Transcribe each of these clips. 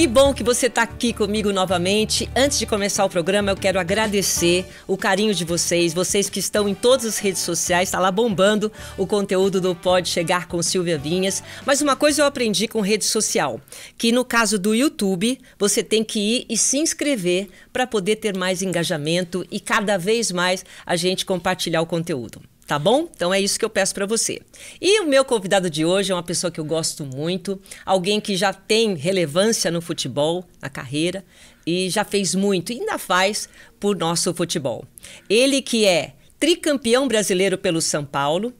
Que bom que você está aqui comigo novamente. Antes de começar o programa, eu quero agradecer o carinho de vocês, vocês que estão em todas as redes sociais, está lá bombando o conteúdo do Pode Chegar com Silvia Vinhas. Mas uma coisa eu aprendi com rede social, que no caso do YouTube, você tem que ir e se inscrever para poder ter mais engajamento e cada vez mais a gente compartilhar o conteúdo. Tá bom? Então é isso que eu peço para você. E o meu convidado de hoje é uma pessoa que eu gosto muito, alguém que já tem relevância no futebol, na carreira, e já fez muito, e ainda faz por nosso futebol. Ele que é tricampeão brasileiro pelo São Paulo,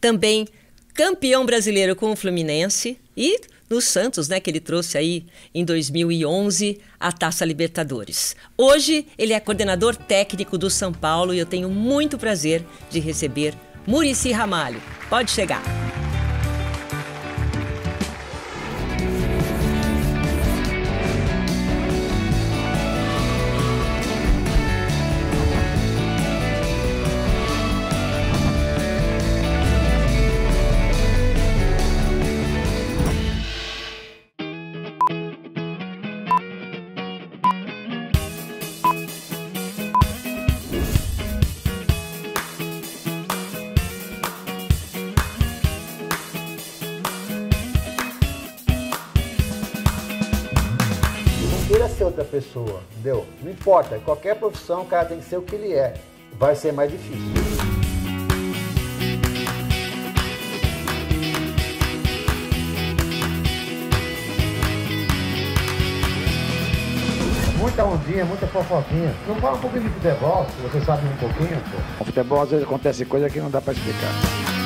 também campeão brasileiro com o Fluminense e no Santos, né, que ele trouxe aí em 2011 a Taça Libertadores. Hoje ele é coordenador técnico do São Paulo e eu tenho muito prazer de receber Murici Ramalho. Pode chegar. importa, qualquer profissão, o cara tem que ser o que ele é. Vai ser mais difícil. Muita ondinha, muita fofoquinha. Não fala um pouquinho de futebol, você sabe um pouquinho, pô. O futebol às vezes acontece coisa que não dá para explicar.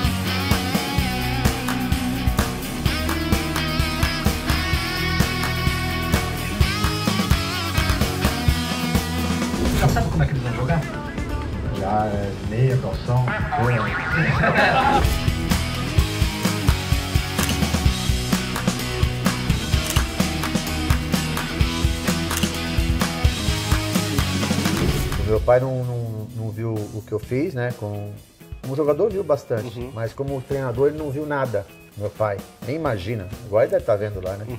sabe como é que eles vão jogar? Já é meia, calção, Meu pai não, não, não viu o que eu fiz, né? Com... Como jogador viu bastante, uhum. mas como treinador ele não viu nada, meu pai. Nem imagina. Agora ele deve estar tá vendo lá, né? Uhum.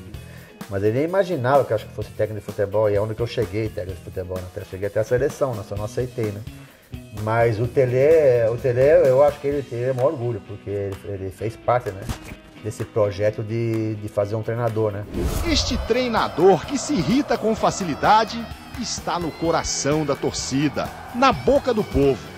Mas ele nem imaginava que eu acho que fosse técnico de futebol e é onde que eu cheguei técnico de futebol, né? cheguei até a seleção, né? só não aceitei, né? Mas o Tele, o Tele eu acho que ele, tem é um orgulho, porque ele, ele fez parte, né? desse projeto de, de fazer um treinador, né? Este treinador que se irrita com facilidade está no coração da torcida, na boca do povo.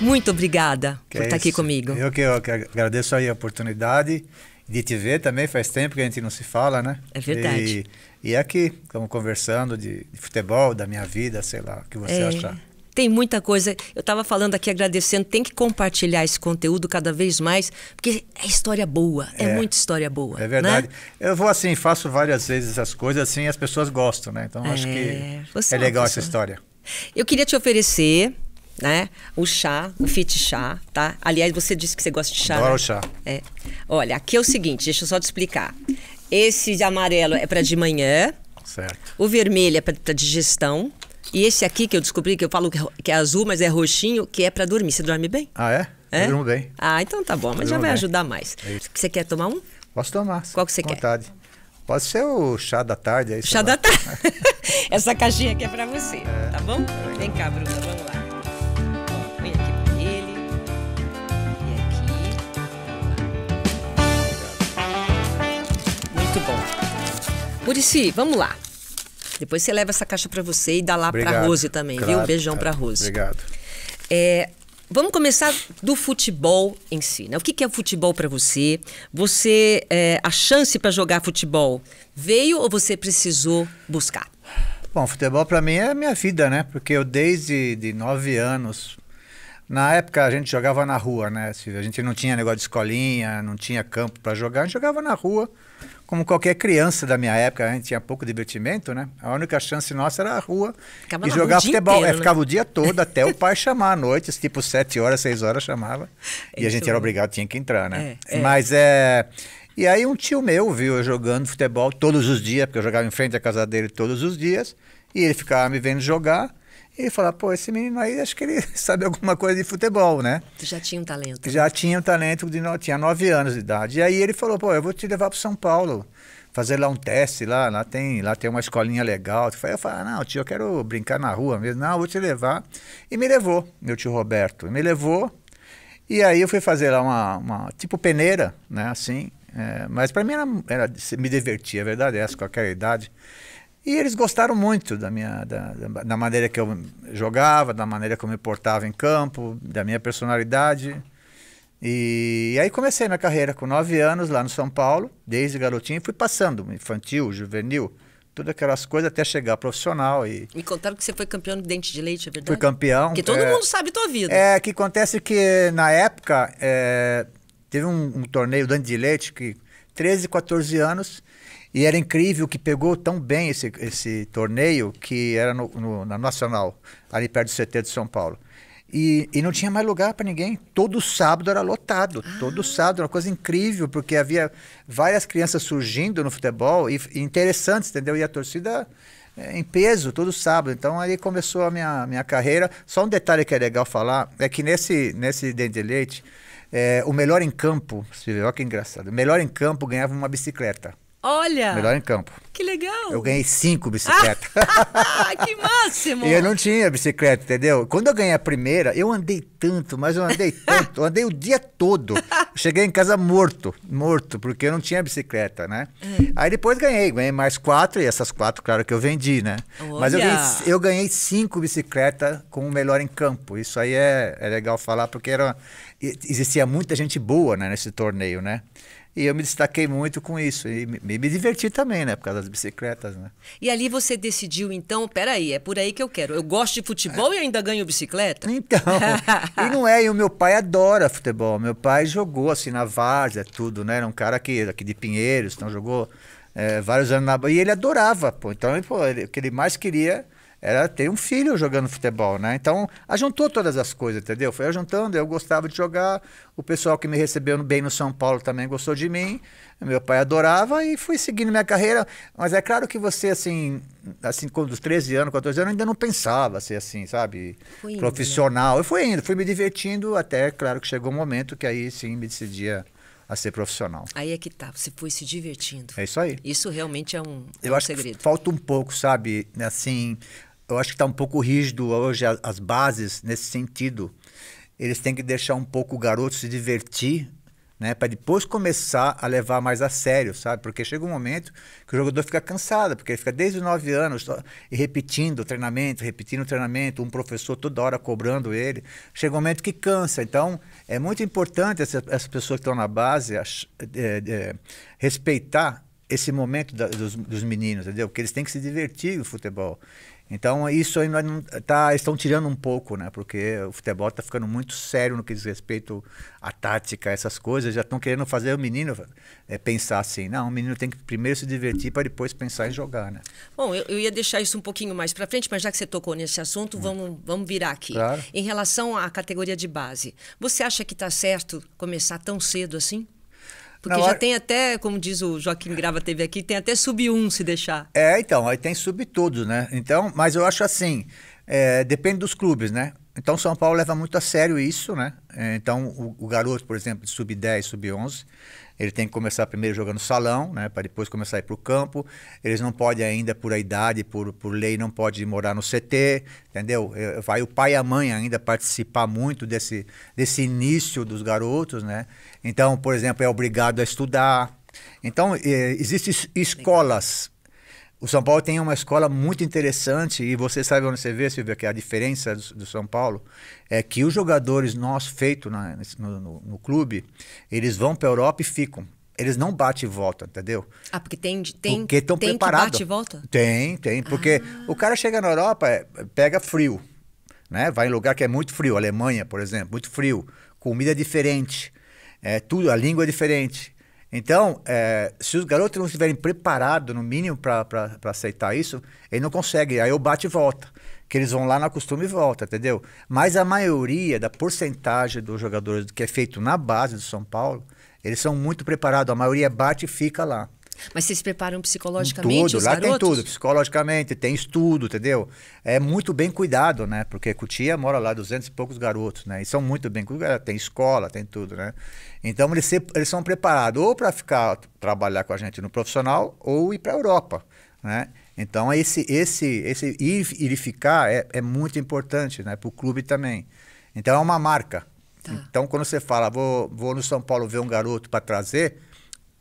Muito obrigada que por é estar tá aqui comigo. Eu que, eu que agradeço aí a oportunidade de te ver também. Faz tempo que a gente não se fala, né? É verdade. E, e aqui, estamos conversando de, de, futebol, da minha vida, sei lá, o que você é. achar. Tem muita coisa. Eu estava falando aqui agradecendo, tem que compartilhar esse conteúdo cada vez mais, porque é história boa, é, é muita história boa. É né? verdade. Né? Eu vou assim, faço várias vezes essas coisas, assim, as pessoas gostam, né? Então é, acho que é, é legal pessoa. essa história. Eu queria te oferecer né? O chá, o fit chá, tá? Aliás, você disse que você gosta de chá. Adoro né? chá. É. Olha, aqui é o seguinte, deixa eu só te explicar. Esse de amarelo é para de manhã. Certo. O vermelho é para digestão. E esse aqui que eu descobri, que eu falo que é, é azul, mas é roxinho, que é para dormir. Você dorme bem? Ah, é? é? Eu durmo bem. Ah, então tá bom, mas já vai bem. ajudar mais. É você quer tomar um? Posso tomar. Qual que você quer? Vontade. Pode ser o chá da tarde aí. Chá da tarde. Essa caixinha aqui é para você, é. tá bom? Vem cá, Bruna, vamos lá. muito bom. Murici, vamos lá. Depois você leva essa caixa para você e dá lá para Rose também, claro, viu? Um beijão para Rose. Obrigado. É, vamos começar do futebol em si. Né? O que, que é o futebol para você? Você é, a chance para jogar futebol veio ou você precisou buscar? Bom, futebol para mim é minha vida, né? Porque eu desde de nove anos na época a gente jogava na rua, né? A gente não tinha negócio de escolinha, não tinha campo para jogar, a gente jogava na rua como qualquer criança da minha época, a gente tinha pouco divertimento, né? A única chance nossa era a rua ficava e jogar futebol. É, inteiro, é, né? Ficava o dia todo até o pai chamar à noite, tipo sete horas, seis horas chamava. É e a gente era obrigado, tinha que entrar, né? É, é, Mas é. E aí um tio meu viu eu jogando futebol todos os dias, porque eu jogava em frente à casa dele todos os dias, e ele ficava me vendo jogar. E falar, pô, esse menino aí, acho que ele sabe alguma coisa de futebol, né? Tu já tinha um talento. Né? Já tinha um talento, de no... tinha nove anos de idade. E aí ele falou, pô, eu vou te levar para São Paulo, fazer lá um teste, lá, lá, tem, lá tem uma escolinha legal. Eu falei, ah, não, tio, eu quero brincar na rua mesmo. Não, eu vou te levar. E me levou, meu tio Roberto. Me levou. E aí eu fui fazer lá uma, uma tipo peneira, né, assim. É, mas para mim era, era, me divertia, a verdade é essa, com idade. E eles gostaram muito da, minha, da, da maneira que eu jogava, da maneira que eu me portava em campo, da minha personalidade. E, e aí comecei minha carreira com nove anos lá no São Paulo, desde garotinho, fui passando, infantil, juvenil, todas aquelas coisas até chegar profissional. E... Me contaram que você foi campeão de dente de leite, é verdade? Fui campeão. Porque todo é, mundo sabe tua vida. É, que acontece que na época é, teve um, um torneio dente de leite que 13, 14 anos e era incrível que pegou tão bem esse, esse torneio, que era no, no na Nacional, ali perto do CT de São Paulo. E, e não tinha mais lugar para ninguém. Todo sábado era lotado. Ah. Todo sábado, uma coisa incrível, porque havia várias crianças surgindo no futebol e, e interessantes, entendeu? E a torcida é, em peso todo sábado. Então aí começou a minha, minha carreira. Só um detalhe que é legal falar é que nesse, nesse Dente de Leite, é, o melhor em campo, viu, olha que engraçado, o melhor em campo ganhava uma bicicleta. Olha! Melhor em campo. Que legal! Eu ganhei cinco bicicletas. Ah! que máximo! e eu não tinha bicicleta, entendeu? Quando eu ganhei a primeira, eu andei tanto, mas eu andei tanto, eu andei o dia todo. Cheguei em casa morto, morto, porque eu não tinha bicicleta, né? É. Aí depois ganhei, ganhei mais quatro, e essas quatro, claro que eu vendi, né? Olha. Mas eu ganhei, eu ganhei cinco bicicletas com o melhor em campo. Isso aí é, é legal falar, porque era, existia muita gente boa né, nesse torneio, né? E eu me destaquei muito com isso. E me, me diverti também, né? Por causa das bicicletas, né? E ali você decidiu, então, peraí, é por aí que eu quero. Eu gosto de futebol é. e ainda ganho bicicleta? Então, e não é. E o meu pai adora futebol. Meu pai jogou, assim, na várzea, tudo, né? Era um cara aqui, aqui de Pinheiros, então jogou é, vários anos na... E ele adorava, pô. Então, pô, ele, o que ele mais queria era ter um filho jogando futebol, né? Então, ajuntou todas as coisas, entendeu? Foi ajuntando, eu gostava de jogar, o pessoal que me recebeu bem no São Paulo também gostou de mim, meu pai adorava e fui seguindo minha carreira, mas é claro que você, assim, assim, com os 13 anos, 14 anos, ainda não pensava ser assim, sabe? Né? profissional. Eu fui indo, fui me divertindo até, claro, que chegou um momento que aí sim me decidia a ser profissional. Aí é que tá, você foi se divertindo. É isso aí. Isso realmente é um, é eu um acho segredo. Que falta um pouco, sabe? Assim, eu acho que está um pouco rígido hoje as, as bases nesse sentido. Eles têm que deixar um pouco o garoto se divertir, né? Para depois começar a levar mais a sério, sabe? Porque chega um momento que o jogador fica cansado, porque ele fica desde os nove anos repetindo o treinamento, repetindo o treinamento, um professor toda hora cobrando ele. Chega um momento que cansa. Então, é muito importante essas, essas pessoas que estão na base é, é, respeitar esse momento da, dos, dos meninos, entendeu? Porque eles têm que se divertir no futebol. Então, isso ainda tá, estão tirando um pouco, né? Porque o futebol está ficando muito sério no que diz respeito à tática, essas coisas. Já estão querendo fazer o menino é, pensar assim. Não, o menino tem que primeiro se divertir para depois pensar em jogar, né? Bom, eu, eu ia deixar isso um pouquinho mais para frente, mas já que você tocou nesse assunto, hum. vamos, vamos virar aqui. Claro. Em relação à categoria de base, você acha que está certo começar tão cedo assim? Porque hora... já tem até, como diz o Joaquim Grava teve aqui, tem até sub 1 se deixar. É, então, aí tem sub tudo, né? Então, mas eu acho assim, é, depende dos clubes, né? Então, São Paulo leva muito a sério isso, né? É, então, o, o garoto, por exemplo, de sub 10, sub 11, ele tem que começar primeiro jogando salão, né, para depois começar a ir para o campo. Eles não podem ainda, por a idade, por, por lei, não pode morar no CT, entendeu? É, vai o pai e a mãe ainda participar muito desse, desse início dos garotos, né? Então, por exemplo, é obrigado a estudar. Então, é, existem escolas. O São Paulo tem uma escola muito interessante e você sabe onde você vê, Silvia, que a diferença do, do São Paulo é que os jogadores nós feito no, no, no clube, eles vão para a Europa e ficam eles não batem e volta, entendeu? Ah, porque tem tem porque estão preparados. Que bate e volta? Tem, tem, porque ah. o cara chega na Europa, é, pega frio, né? Vai em lugar que é muito frio, Alemanha, por exemplo, muito frio, comida é diferente. É, tudo, a língua é diferente. Então, é, se os garotos não estiverem preparados, no mínimo, para aceitar isso, ele não consegue. Aí eu bate e volta. Que eles vão lá na costume e volta, entendeu? Mas a maioria da porcentagem dos jogadores que é feito na base do São Paulo, eles são muito preparados. A maioria bate e fica lá. Mas vocês preparam psicologicamente tudo, lá garotos? tem tudo, psicologicamente, tem estudo, entendeu? É muito bem cuidado, né? Porque Cutia mora lá 200 e poucos garotos, né? E são muito bem cuidados, tem escola, tem tudo, né? Então eles, se, eles são preparados ou para ficar trabalhar com a gente no profissional ou ir para a Europa, né? Então esse esse esse ir, ir e ficar é, é muito importante, né? Para o clube também. Então é uma marca. Tá. Então quando você fala vou vou no São Paulo ver um garoto para trazer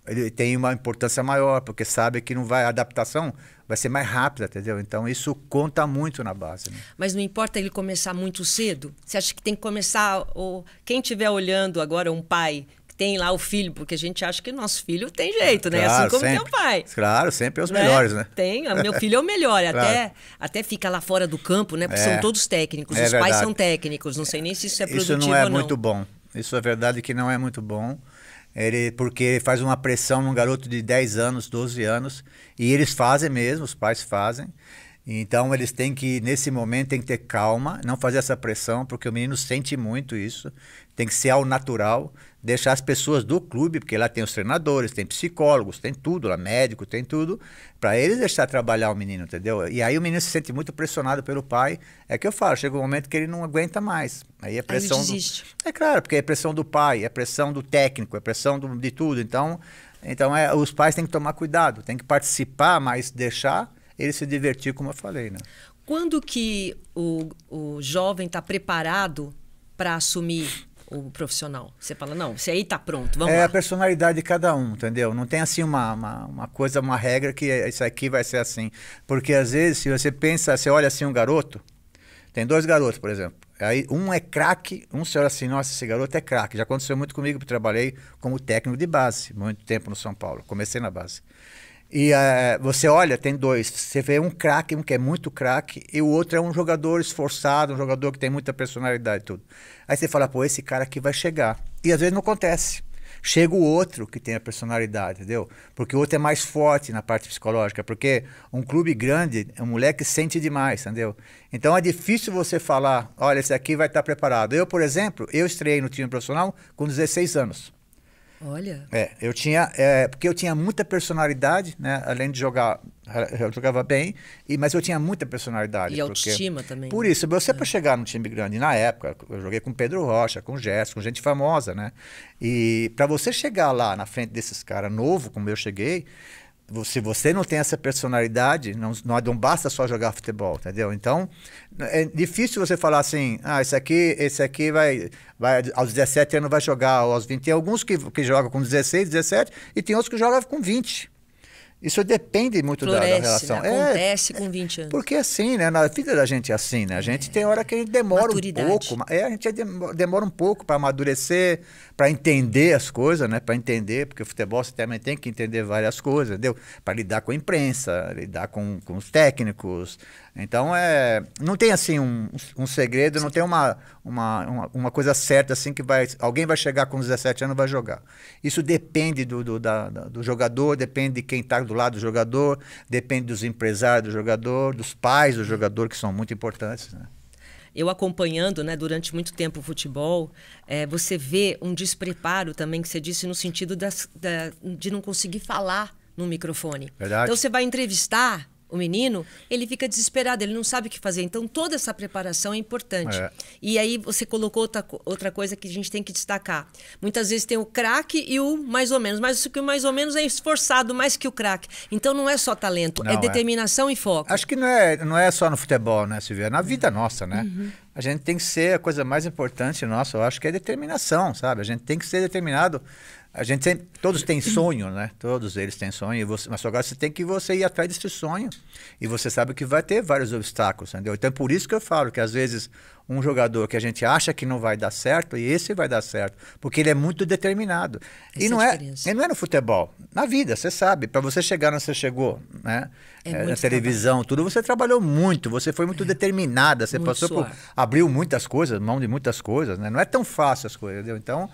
ele tem uma importância maior, porque sabe que não vai a adaptação vai ser mais rápida, entendeu? Então isso conta muito na base. Né? Mas não importa ele começar muito cedo. Você acha que tem que começar ou quem estiver olhando agora um pai que tem lá o filho, porque a gente acha que nosso filho tem jeito, né? Assim claro, assim como sempre. tem o pai. Claro, sempre é os né? melhores, né? Tem, meu filho é o melhor, claro. até até fica lá fora do campo, né? Porque é. são todos técnicos, é os verdade. pais são técnicos, não sei nem se isso é produtivo é ou não. Isso não é muito bom. Isso é verdade que não é muito bom ele, porque ele faz uma pressão num garoto de 10 anos, 12 anos, e eles fazem mesmo, os pais fazem. Então eles têm que, nesse momento, tem que ter calma, não fazer essa pressão, porque o menino sente muito isso, tem que ser ao natural deixar as pessoas do clube, porque lá tem os treinadores, tem psicólogos, tem tudo, lá médico, tem tudo, para eles deixar trabalhar o menino, entendeu? E aí o menino se sente muito pressionado pelo pai. É que eu falo, chega um momento que ele não aguenta mais. Aí é pressão aí do... É claro, porque é pressão do pai, é pressão do técnico, é pressão do, de tudo. Então, então é, os pais têm que tomar cuidado, têm que participar, mas deixar ele se divertir, como eu falei, né? Quando que o, o jovem está preparado para assumir o profissional? Você fala, não, você aí tá pronto, vamos É lá. a personalidade de cada um, entendeu? Não tem assim uma, uma, uma, coisa, uma regra que isso aqui vai ser assim. Porque às vezes, se você pensa, você olha assim um garoto, tem dois garotos, por exemplo. Aí um é craque, um senhor assim, nossa, esse garoto é craque. Já aconteceu muito comigo, porque trabalhei como técnico de base, muito tempo no São Paulo. Comecei na base. E uh, você olha, tem dois. Você vê um craque, um que é muito craque, e o outro é um jogador esforçado, um jogador que tem muita personalidade e tudo. Aí você fala, pô, esse cara aqui vai chegar. E às vezes não acontece. Chega o outro que tem a personalidade, entendeu? Porque o outro é mais forte na parte psicológica. Porque um clube grande, um moleque sente demais, entendeu? Então é difícil você falar, olha, esse aqui vai estar preparado. Eu, por exemplo, eu estreiei no time profissional com 16 anos. Olha. É, eu tinha. É, porque eu tinha muita personalidade, né? Além de jogar, eh, eu jogava bem, e, mas eu tinha muita personalidade. E autoestima também. Por né? isso, você é. para chegar num time grande, na época, eu joguei com Pedro Rocha, com Gerson, com gente famosa, né? E para você chegar lá na frente desses caras novo, como eu cheguei, se você não tem essa personalidade, não, não, basta só jogar futebol, entendeu? Então, é difícil você falar assim, ah, esse aqui, esse aqui vai, vai aos 17 anos vai jogar, ou aos 20. Tem alguns que, que jogam com 16, 17, e tem outros que jogam com 20. Isso depende muito Floresce, da, da, relação. Né? É, Acontece é, com 20 anos. Porque é assim, né? Na vida da gente é assim, né? A gente é. tem hora que a gente demora Maturidade. um pouco. É, a gente é demora um pouco para amadurecer, para entender as coisas, né? Para entender, porque o futebol você também tem que entender várias coisas, entendeu? Para lidar com a imprensa, lidar com, com os técnicos, então, é, não tem assim um, um segredo, não tem uma, uma, uma, uma, coisa certa assim que vai, alguém vai chegar com 17 anos e vai jogar. Isso depende do, do, da, do jogador, depende de quem está do lado do jogador, depende dos empresários do jogador, dos pais do jogador, que são muito importantes. Né? eu acompanhando né, durante muito tempo o futebol, é, você vê um despreparo também que você disse no sentido das, da, de não conseguir falar no microfone. Verdade. Então você vai entrevistar, o menino, ele fica desesperado, ele não sabe o que fazer. Então, toda essa preparação é importante. É. E aí você colocou outra, outra coisa que a gente tem que destacar. Muitas vezes tem o craque e o mais ou menos, mas o que mais ou menos é esforçado mais que o craque. Então, não é só talento, é não, é determinação e foco. Acho que não é, não é só no futebol, né, Silvia? É na vida nossa, né? Uhum. A gente tem que ser a coisa mais importante nossa, eu acho que é determinação, sabe? A gente tem que ser determinado a gente tem, todos têm sonho, né? Todos eles têm sonho, você, mas agora você tem que você ir atrás desse sonho. E você sabe que vai ter vários obstáculos, entendeu? Então, é por isso que eu falo que às vezes um jogador que a gente acha que não vai dar certo, e esse vai dar certo, porque ele é muito determinado. Essa e não é, é e não é no futebol, na vida, você sabe, para você chegar onde você chegou, né? É é, na televisão, trabalho. tudo, você trabalhou muito, você foi muito é. determinada, você muito passou por abriu muitas coisas, mão de muitas coisas, né? Não é tão fácil as coisas, entendeu? Então,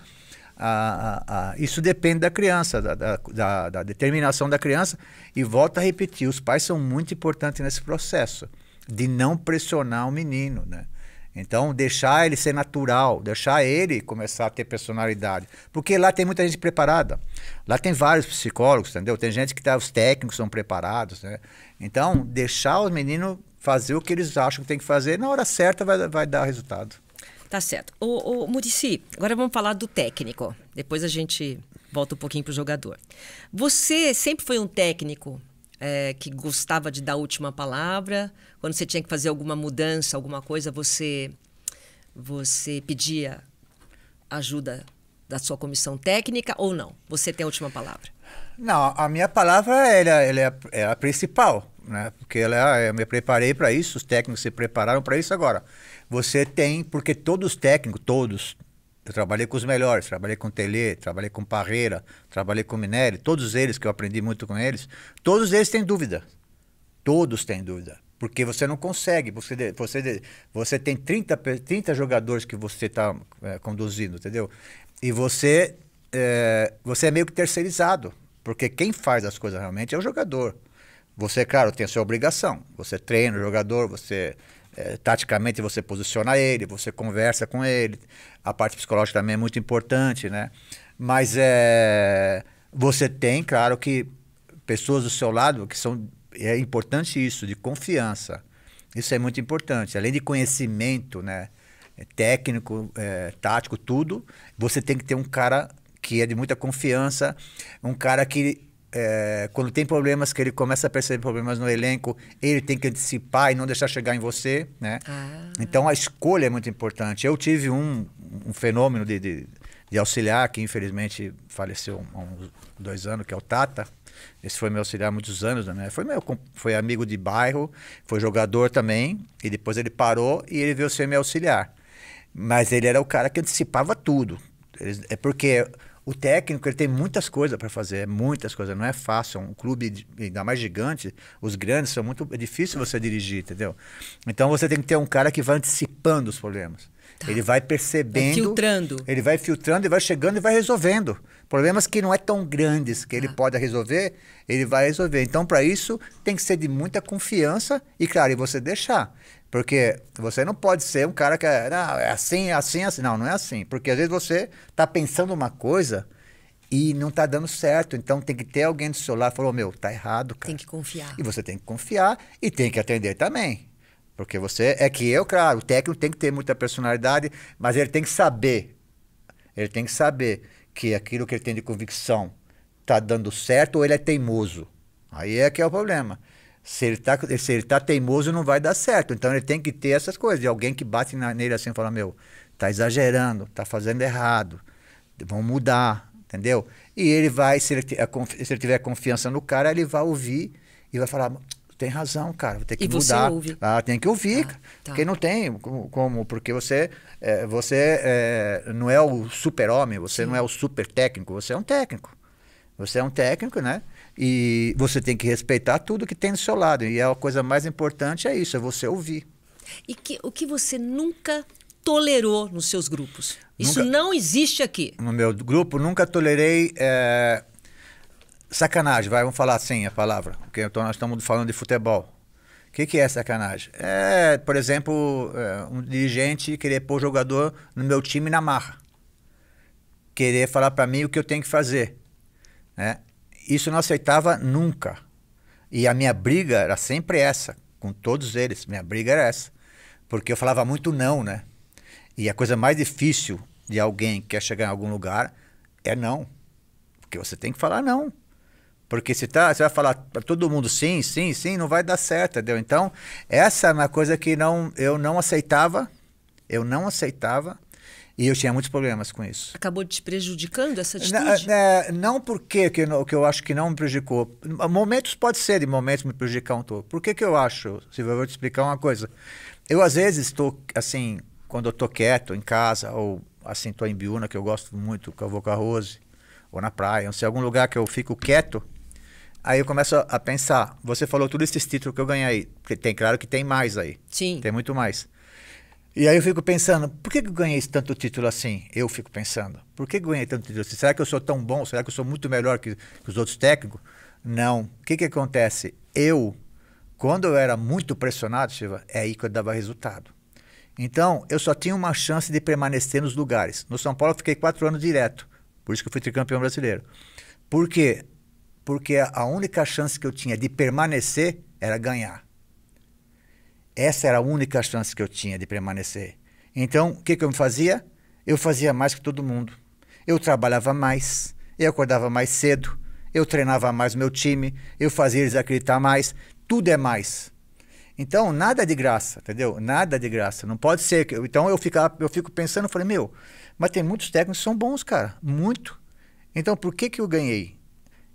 a, a, isso depende da criança, da, da, da, da, determinação da criança. E volto a repetir, os pais são muito importantes nesse processo de não pressionar o menino, né? Então, deixar ele ser natural, deixar ele começar a ter personalidade. Porque lá tem muita gente preparada. Lá tem vários psicólogos, entendeu? Tem gente que tá, os técnicos são preparados, né? Então, deixar o menino fazer o que eles acham que tem que fazer, na hora certa vai, vai dar resultado. Tá certo. O, o Murici, agora vamos falar do técnico. Depois a gente volta um pouquinho para o jogador. Você sempre foi um técnico é, que gostava de dar a última palavra. Quando você tinha que fazer alguma mudança, alguma coisa, você, você pedia ajuda da sua comissão técnica ou não? Você tem a última palavra? Não, a minha palavra é, era, é a principal, né? porque ela, é, eu me preparei para isso, os técnicos se prepararam para isso agora. Você tem, porque todos os técnicos, todos, eu trabalhei com os melhores, trabalhei com Tele, trabalhei com Parreira, trabalhei com Minério, todos eles que eu aprendi muito com eles, todos eles têm dúvida. Todos têm dúvida. Porque você não consegue, você, você, você tem 30, 30 jogadores que você está é, conduzindo, entendeu? E você é, você é meio que terceirizado, porque quem faz as coisas realmente é o jogador. Você, claro, tem a sua obrigação. Você treina o jogador, você é, taticamente você posiciona ele, você conversa com ele. A parte psicológica também é muito importante, né? Mas é, você tem, claro, que pessoas do seu lado que são. É importante isso, de confiança. Isso é muito importante. Além de conhecimento, né? É técnico, é, tático, tudo, você tem que ter um cara que é de muita confiança, um cara que é, quando tem problemas, que ele começa a perceber problemas no elenco, ele tem que antecipar e não deixar chegar em você, né? Ah. Então a escolha é muito importante. Eu tive um, um fenômeno de, de, de, auxiliar que infelizmente faleceu há uns dois anos, que é o Tata. Esse foi meu auxiliar há muitos anos, né? Foi meu, foi amigo de bairro, foi jogador também, e depois ele parou e ele veio ser meu auxiliar. Mas ele era o cara que antecipava tudo. É porque o técnico ele tem muitas coisas para fazer, muitas coisas. Não é fácil. Um clube, ainda mais gigante, os grandes são muito. É difícil você dirigir, entendeu? Então você tem que ter um cara que vai antecipando os problemas. Tá. Ele vai percebendo. Vai filtrando. Ele vai filtrando e vai chegando e vai resolvendo. Problemas que não é tão grandes que ele ah. pode resolver, ele vai resolver. Então, para isso, tem que ser de muita confiança e, claro, e você deixar. Porque você não pode ser um cara que é, não, é assim, é assim, é assim. Não, não é assim. Porque às vezes você está pensando uma coisa e não está dando certo. Então tem que ter alguém do seu lado falou, meu, tá errado, cara. Tem que confiar. E você tem que confiar e tem que atender também. Porque você. É que eu, claro, o técnico tem que ter muita personalidade, mas ele tem que saber. Ele tem que saber que aquilo que ele tem de convicção está dando certo ou ele é teimoso. Aí é que é o problema. Se ele, tá, se ele tá teimoso, não vai dar certo. Então ele tem que ter essas coisas. E alguém que bate na, nele assim e fala: Meu, tá exagerando, tá fazendo errado, vão mudar, entendeu? E ele vai, se ele, se ele tiver confiança no cara, ele vai ouvir e vai falar: tem razão, cara, vou ter que e mudar. Você ouve. Ah, tem que ouvir, ah, tá. porque não tem como, porque você, é, você é, não é o super-homem, você Sim. não é o super técnico, você é um técnico. Você é um técnico, né? E você tem que respeitar tudo que tem do seu lado. E é a coisa mais importante é isso, é você ouvir. E que, o que você nunca tolerou nos seus grupos? Nunca, isso não existe aqui. No meu grupo, nunca tolerei é, sacanagem. Vai, vamos falar assim a palavra. Porque então nós estamos falando de futebol. O que, que é sacanagem? É, por exemplo, é, um dirigente querer pôr jogador no meu time na marra. Querer falar para mim o que eu tenho que fazer. Né? isso não aceitava nunca. E a minha briga era sempre essa, com todos eles. Minha briga era essa. Porque eu falava muito não, né? E a coisa mais difícil de alguém que quer chegar em algum lugar é não. Porque você tem que falar não. Porque se tá, você vai falar para todo mundo sim, sim, sim, não vai dar certo, entendeu? Então, essa é uma coisa que não, eu não aceitava, eu não aceitava, e eu tinha muitos problemas com isso. Acabou te prejudicando essa atitude? Não, é, não porque que eu, que eu acho que não me prejudicou. Momentos pode ser de momentos me prejudicar um pouco. Por que, que eu acho? Se eu vou te explicar uma coisa. Eu, às vezes, estou, assim, quando eu estou quieto em casa, ou, assim, estou em Biúna, que eu gosto muito, que eu vou com a Rose, ou na praia, ou se algum lugar que eu fico quieto, Aí eu começo a pensar, você falou tudo esses títulos que eu ganhei. Tem claro que tem mais aí. Sim. Tem muito mais. E aí eu fico pensando, por que eu ganhei tanto título assim? Eu fico pensando, por que eu ganhei tanto título assim? Será que eu sou tão bom? Será que eu sou muito melhor que, que os outros técnicos? Não. O que, que acontece? Eu, quando eu era muito pressionado, Chiva, é aí que eu dava resultado. Então, eu só tinha uma chance de permanecer nos lugares. No São Paulo, eu fiquei quatro anos direto. Por isso que eu fui tricampeão brasileiro. Por quê? Porque a única chance que eu tinha de permanecer era ganhar. Essa era a única chance que eu tinha de permanecer. Então, o que, que eu fazia? Eu fazia mais que todo mundo. Eu trabalhava mais, eu acordava mais cedo, eu treinava mais o meu time, eu fazia eles acreditar mais, tudo é mais. Então, nada é de graça, entendeu? Nada é de graça. Não pode ser. Que, então, eu, ficava. eu fico pensando, eu falei, meu, mas tem muitos técnicos que são bons, cara. Muito. Então, por que, que eu ganhei?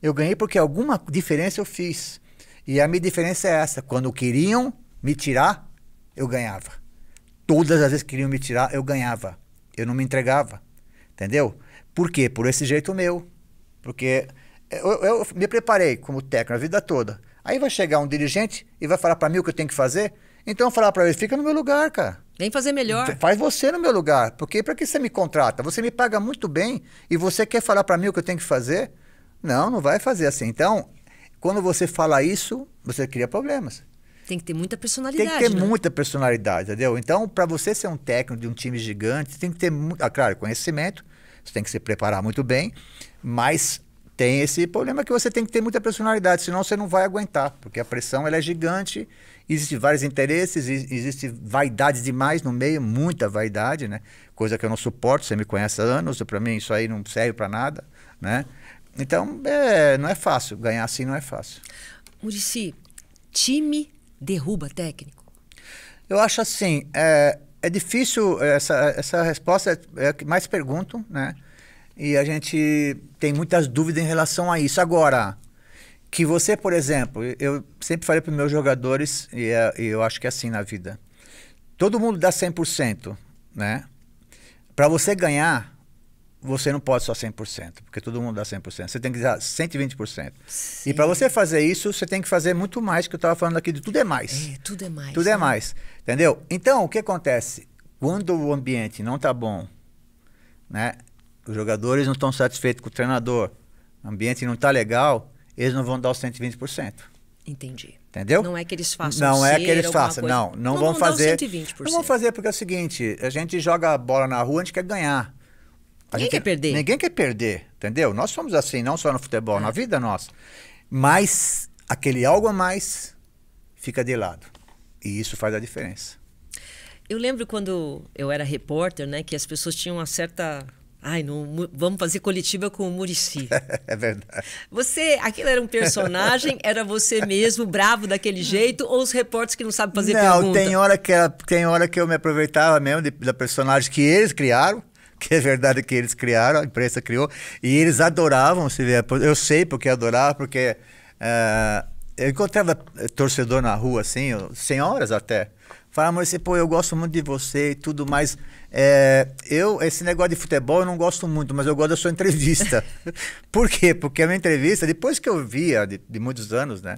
Eu ganhei porque alguma diferença eu fiz. E a minha diferença é essa. Quando queriam, me tirar, eu ganhava. Todas as vezes que queriam me tirar, eu ganhava. Eu não me entregava. Entendeu? Por quê? Por esse jeito meu. Porque eu, eu me preparei como técnico a vida toda. Aí vai chegar um dirigente e vai falar para mim o que eu tenho que fazer. Então eu falar para ele, fica no meu lugar, cara. Vem fazer melhor. Faz você no meu lugar. Porque para que você me contrata? Você me paga muito bem e você quer falar para mim o que eu tenho que fazer? Não, não vai fazer assim. Então, quando você fala isso, você cria problemas tem que ter muita personalidade. Tem que ter né? muita personalidade, entendeu? Então, para você ser um técnico de um time gigante, tem que ter, ah, claro, conhecimento, você tem que se preparar muito bem, mas tem esse problema que você tem que ter muita personalidade, senão você não vai aguentar, porque a pressão ela é gigante, existem vários interesses, existe vaidade demais no meio, muita vaidade, né? Coisa que eu não suporto, você me conhece há anos, para mim isso aí não serve para nada, né? Então, é, não é fácil, ganhar assim não é fácil. Murici, time derruba técnico? Eu acho assim, é, é difícil, essa, essa resposta é, é a que mais pergunto, né? E a gente tem muitas dúvidas em relação a isso. Agora, que você, por exemplo, eu sempre falei para meus jogadores, e, é, e, eu acho que é assim na vida: todo mundo dá 100%, né? Para você ganhar, você não pode só 100%, porque todo mundo dá 100%. Você tem que dar 120%. Sim. E para você fazer isso, você tem que fazer muito mais, que eu estava falando aqui de tudo é mais. É, tudo é mais. Tudo é né? é mais. Entendeu? Então, o que acontece? Quando o ambiente não está bom, né? os jogadores não estão satisfeitos com o treinador, o ambiente não está legal, eles não vão dar os 120%. Entendi. Entendeu? Não é que eles façam Não é que eles façam, não. Não, então não vão fazer. Não vão fazer porque é o seguinte, a gente joga a bola na rua, a gente quer ganhar ninguém quer perder. Ninguém quer perder, entendeu? Nós somos assim, não só no futebol, é. na vida nossa. Mas aquele algo a mais fica de lado. E isso faz a diferença. Eu lembro quando eu era repórter, né, que as pessoas tinham uma certa Ai, não, vamos fazer coletiva com o Murici. é verdade. Você, aquilo era um personagem, era você mesmo, bravo daquele jeito, ou os repórteres que não sabem fazer não, pergunta? Não, tem hora que tem hora que eu me aproveitava mesmo da personagem que eles criaram que é verdade que eles criaram, a imprensa criou, e eles adoravam se ver. Eu sei porque adorava, porque uh, eu encontrava eh, torcedor na rua, assim, senhoras até. Falavam assim, pô, eu gosto muito de você e tudo mais. É, eu, esse negócio de futebol eu não gosto muito, mas eu gosto da sua entrevista. Por quê? Porque a minha entrevista, depois que eu via, de, de muitos anos, né?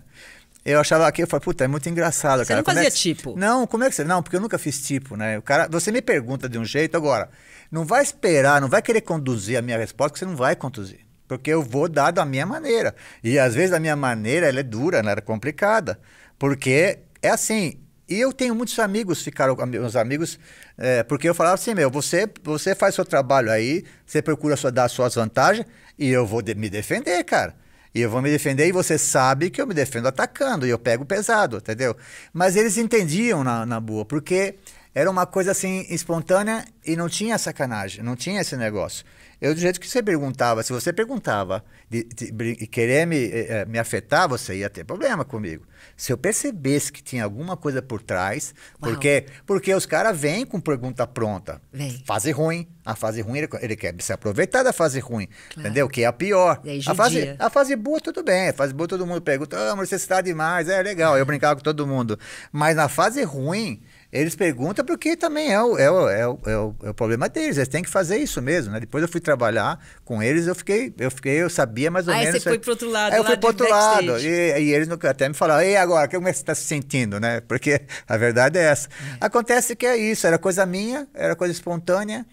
Eu achava aqui, eu falei, puta, é muito engraçado, você cara. É fazia é que... tipo? Não, como é que você. Não, porque eu nunca fiz tipo, né? O cara, você me pergunta de um jeito, agora, não vai esperar, não vai querer conduzir a minha resposta, que você não vai conduzir. Porque eu vou dar da minha maneira. E às vezes a minha maneira ela é dura, ela é complicada. Porque é assim. E eu tenho muitos amigos, ficaram meus amigos, é, porque eu falava assim, meu, você, você faz seu trabalho aí, você procura sua, dar suas vantagens, e eu vou de, me defender, cara. E eu vou me defender e você sabe que eu me defendo atacando e eu pego pesado, entendeu? Mas eles entendiam na, na boa, porque era uma coisa assim espontânea e não tinha sacanagem, não tinha esse negócio. Eu, do jeito que você perguntava, se você perguntava de, de, de querer me, eh, eh, me afetar, você ia ter problema comigo. Se eu percebesse que tinha alguma coisa por trás, porque porque os caras vêm com pergunta pronta. Vem. Fase ruim. A fase ruim, ele, ele, quer se aproveitar da fase ruim, claro. entendeu? Que é a pior. a, fase, a fase boa, tudo bem. A fase boa, todo mundo pergunta, oh, amor, você está demais. É legal, eu brincava com todo mundo. Mas na fase ruim, eles perguntam porque também é o, é, o, é, o, é, o, é o problema deles, eles têm que fazer isso mesmo, né? Depois eu fui trabalhar com eles, eu fiquei, eu fiquei, eu sabia mais ou ah, menos. Aí você foi pro outro lado, Aí eu fui pro outro lado. E, e, eles até me falaram, e agora, como é que você está se sentindo, né? Porque a verdade é essa. É. Acontece que é isso, era coisa minha, era coisa espontânea.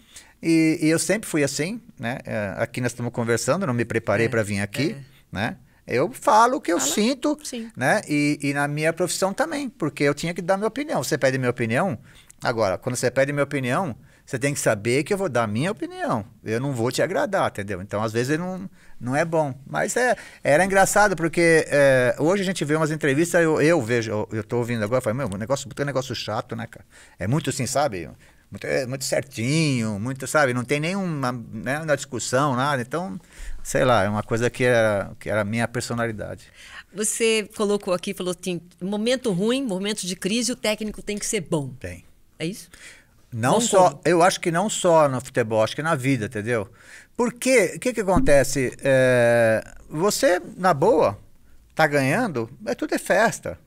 E, e eu sempre fui assim, né? É, aqui nós estamos conversando, não me preparei é, para vir aqui, é. né? Eu falo o que eu sinto, né? E, e na minha profissão também, porque eu tinha que dar minha opinião. Você pede minha opinião? Agora, quando você pede minha opinião, você tem que saber que eu vou dar minha opinião. Eu não vou te agradar, entendeu? Então, às vezes, não, não é bom. Mas é, era engraçado, porque é, hoje a gente vê umas entrevistas, eu, eu vejo, eu, eu tô ouvindo agora, eu falo, meu, negócio, é um negócio chato, né, cara? É muito assim, sabe? muito, é, muito certinho, muito, sabe? Não tem nenhuma né, discussão, nada. Então, sei lá, é uma coisa que era, que era a minha personalidade. Você colocou aqui, falou assim, momento ruim, momento de crise, o técnico tem que ser bom. Tem. É isso? Não bom só, como? eu acho que não só no futebol, acho que na vida, entendeu? Porque, o que que acontece? É, você, na boa, tá ganhando, é tudo é festa.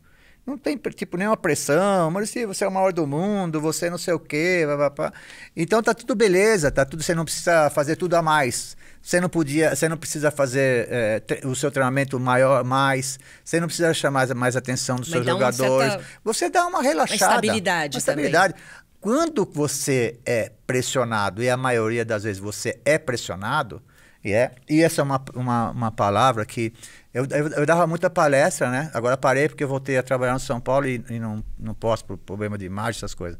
Não tem, tipo, nenhuma pressão. Maurício, você é o maior do mundo, você é não sei o quê. Blá, blá, blá. Então tá tudo beleza, tá tudo. Você não precisa fazer tudo a mais. Você não podia, você não precisa fazer é, o seu treinamento maior mais. Você não precisa chamar mais atenção dos Mas seus jogadores. Certa... Você dá uma relaxada. Uma estabilidade. Uma estabilidade. Também. Quando você é pressionado, e a maioria das vezes você é pressionado, e, é, e essa é uma, uma, uma palavra que eu, eu, eu, dava muita palestra, né? Agora parei porque eu voltei a trabalhar no São Paulo e, e não, não posso por problema de imagem, essas coisas.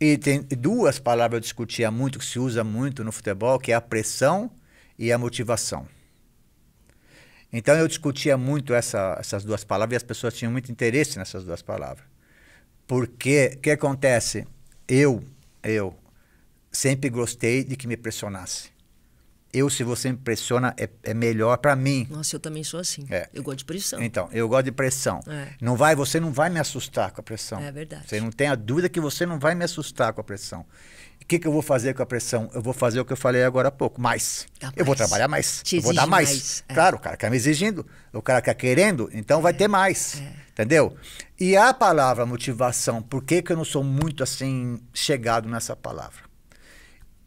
E tem duas palavras eu discutia muito, que se usa muito no futebol, que é a pressão e a motivação. Então eu discutia muito essa, essas duas palavras e as pessoas tinham muito interesse nessas duas palavras. Porque o que acontece? Eu, eu sempre gostei de que me pressionasse eu, se você me pressiona, é, é melhor para mim. Nossa, eu também sou assim. É. Eu gosto de pressão. Então, eu gosto de pressão. É. Não vai, você não vai me assustar com a pressão. É verdade. Você não tem a dúvida que você não vai me assustar com a pressão. O que, que eu vou fazer com a pressão? Eu vou fazer o que eu falei agora há pouco, mais. eu vou trabalhar mais. Te eu vou dar mais. mais. É. Claro, o cara quer me exigindo, o cara quer querendo, então vai é. ter mais. É. Entendeu? E a palavra motivação, por que, que eu não sou muito assim chegado nessa palavra?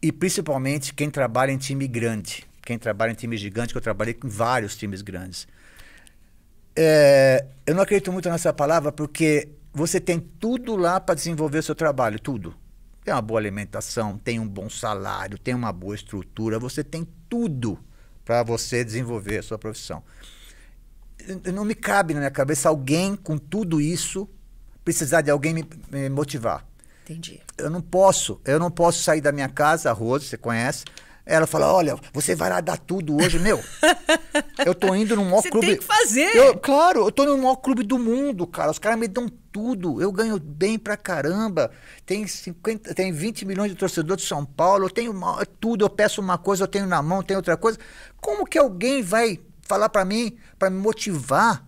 E principalmente quem trabalha em time grande. Quem trabalha em time gigante, que eu trabalhei com vários times grandes. É, eu não acredito muito nessa palavra porque você tem tudo lá para desenvolver o seu trabalho, tudo. Tem uma boa alimentação, tem um bom salário, tem uma boa estrutura, você tem tudo para você desenvolver a sua profissão. Não me cabe na minha cabeça alguém com tudo isso precisar de alguém me, me motivar. Entendi. Eu não posso, eu não posso sair da minha casa, a Rose, você conhece, ela fala: Olha, você vai lá dar tudo hoje, meu. eu tô indo no maior você clube. Tem que fazer. Eu, claro, eu tô no maior clube do mundo, cara. Os caras me dão tudo. Eu ganho bem pra caramba. Tem, 50, tem 20 milhões de torcedores de São Paulo. Eu tenho uma, tudo. Eu peço uma coisa, eu tenho na mão, tenho outra coisa. Como que alguém vai falar pra mim, pra me motivar?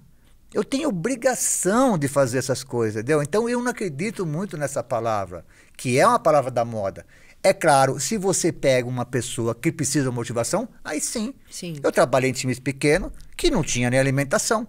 Eu tenho obrigação de fazer essas coisas, entendeu? Então eu não acredito muito nessa palavra, que é uma palavra da moda. É claro, se você pega uma pessoa que precisa de motivação, aí sim. sim. Eu trabalhei em times pequenos que não tinha nem alimentação.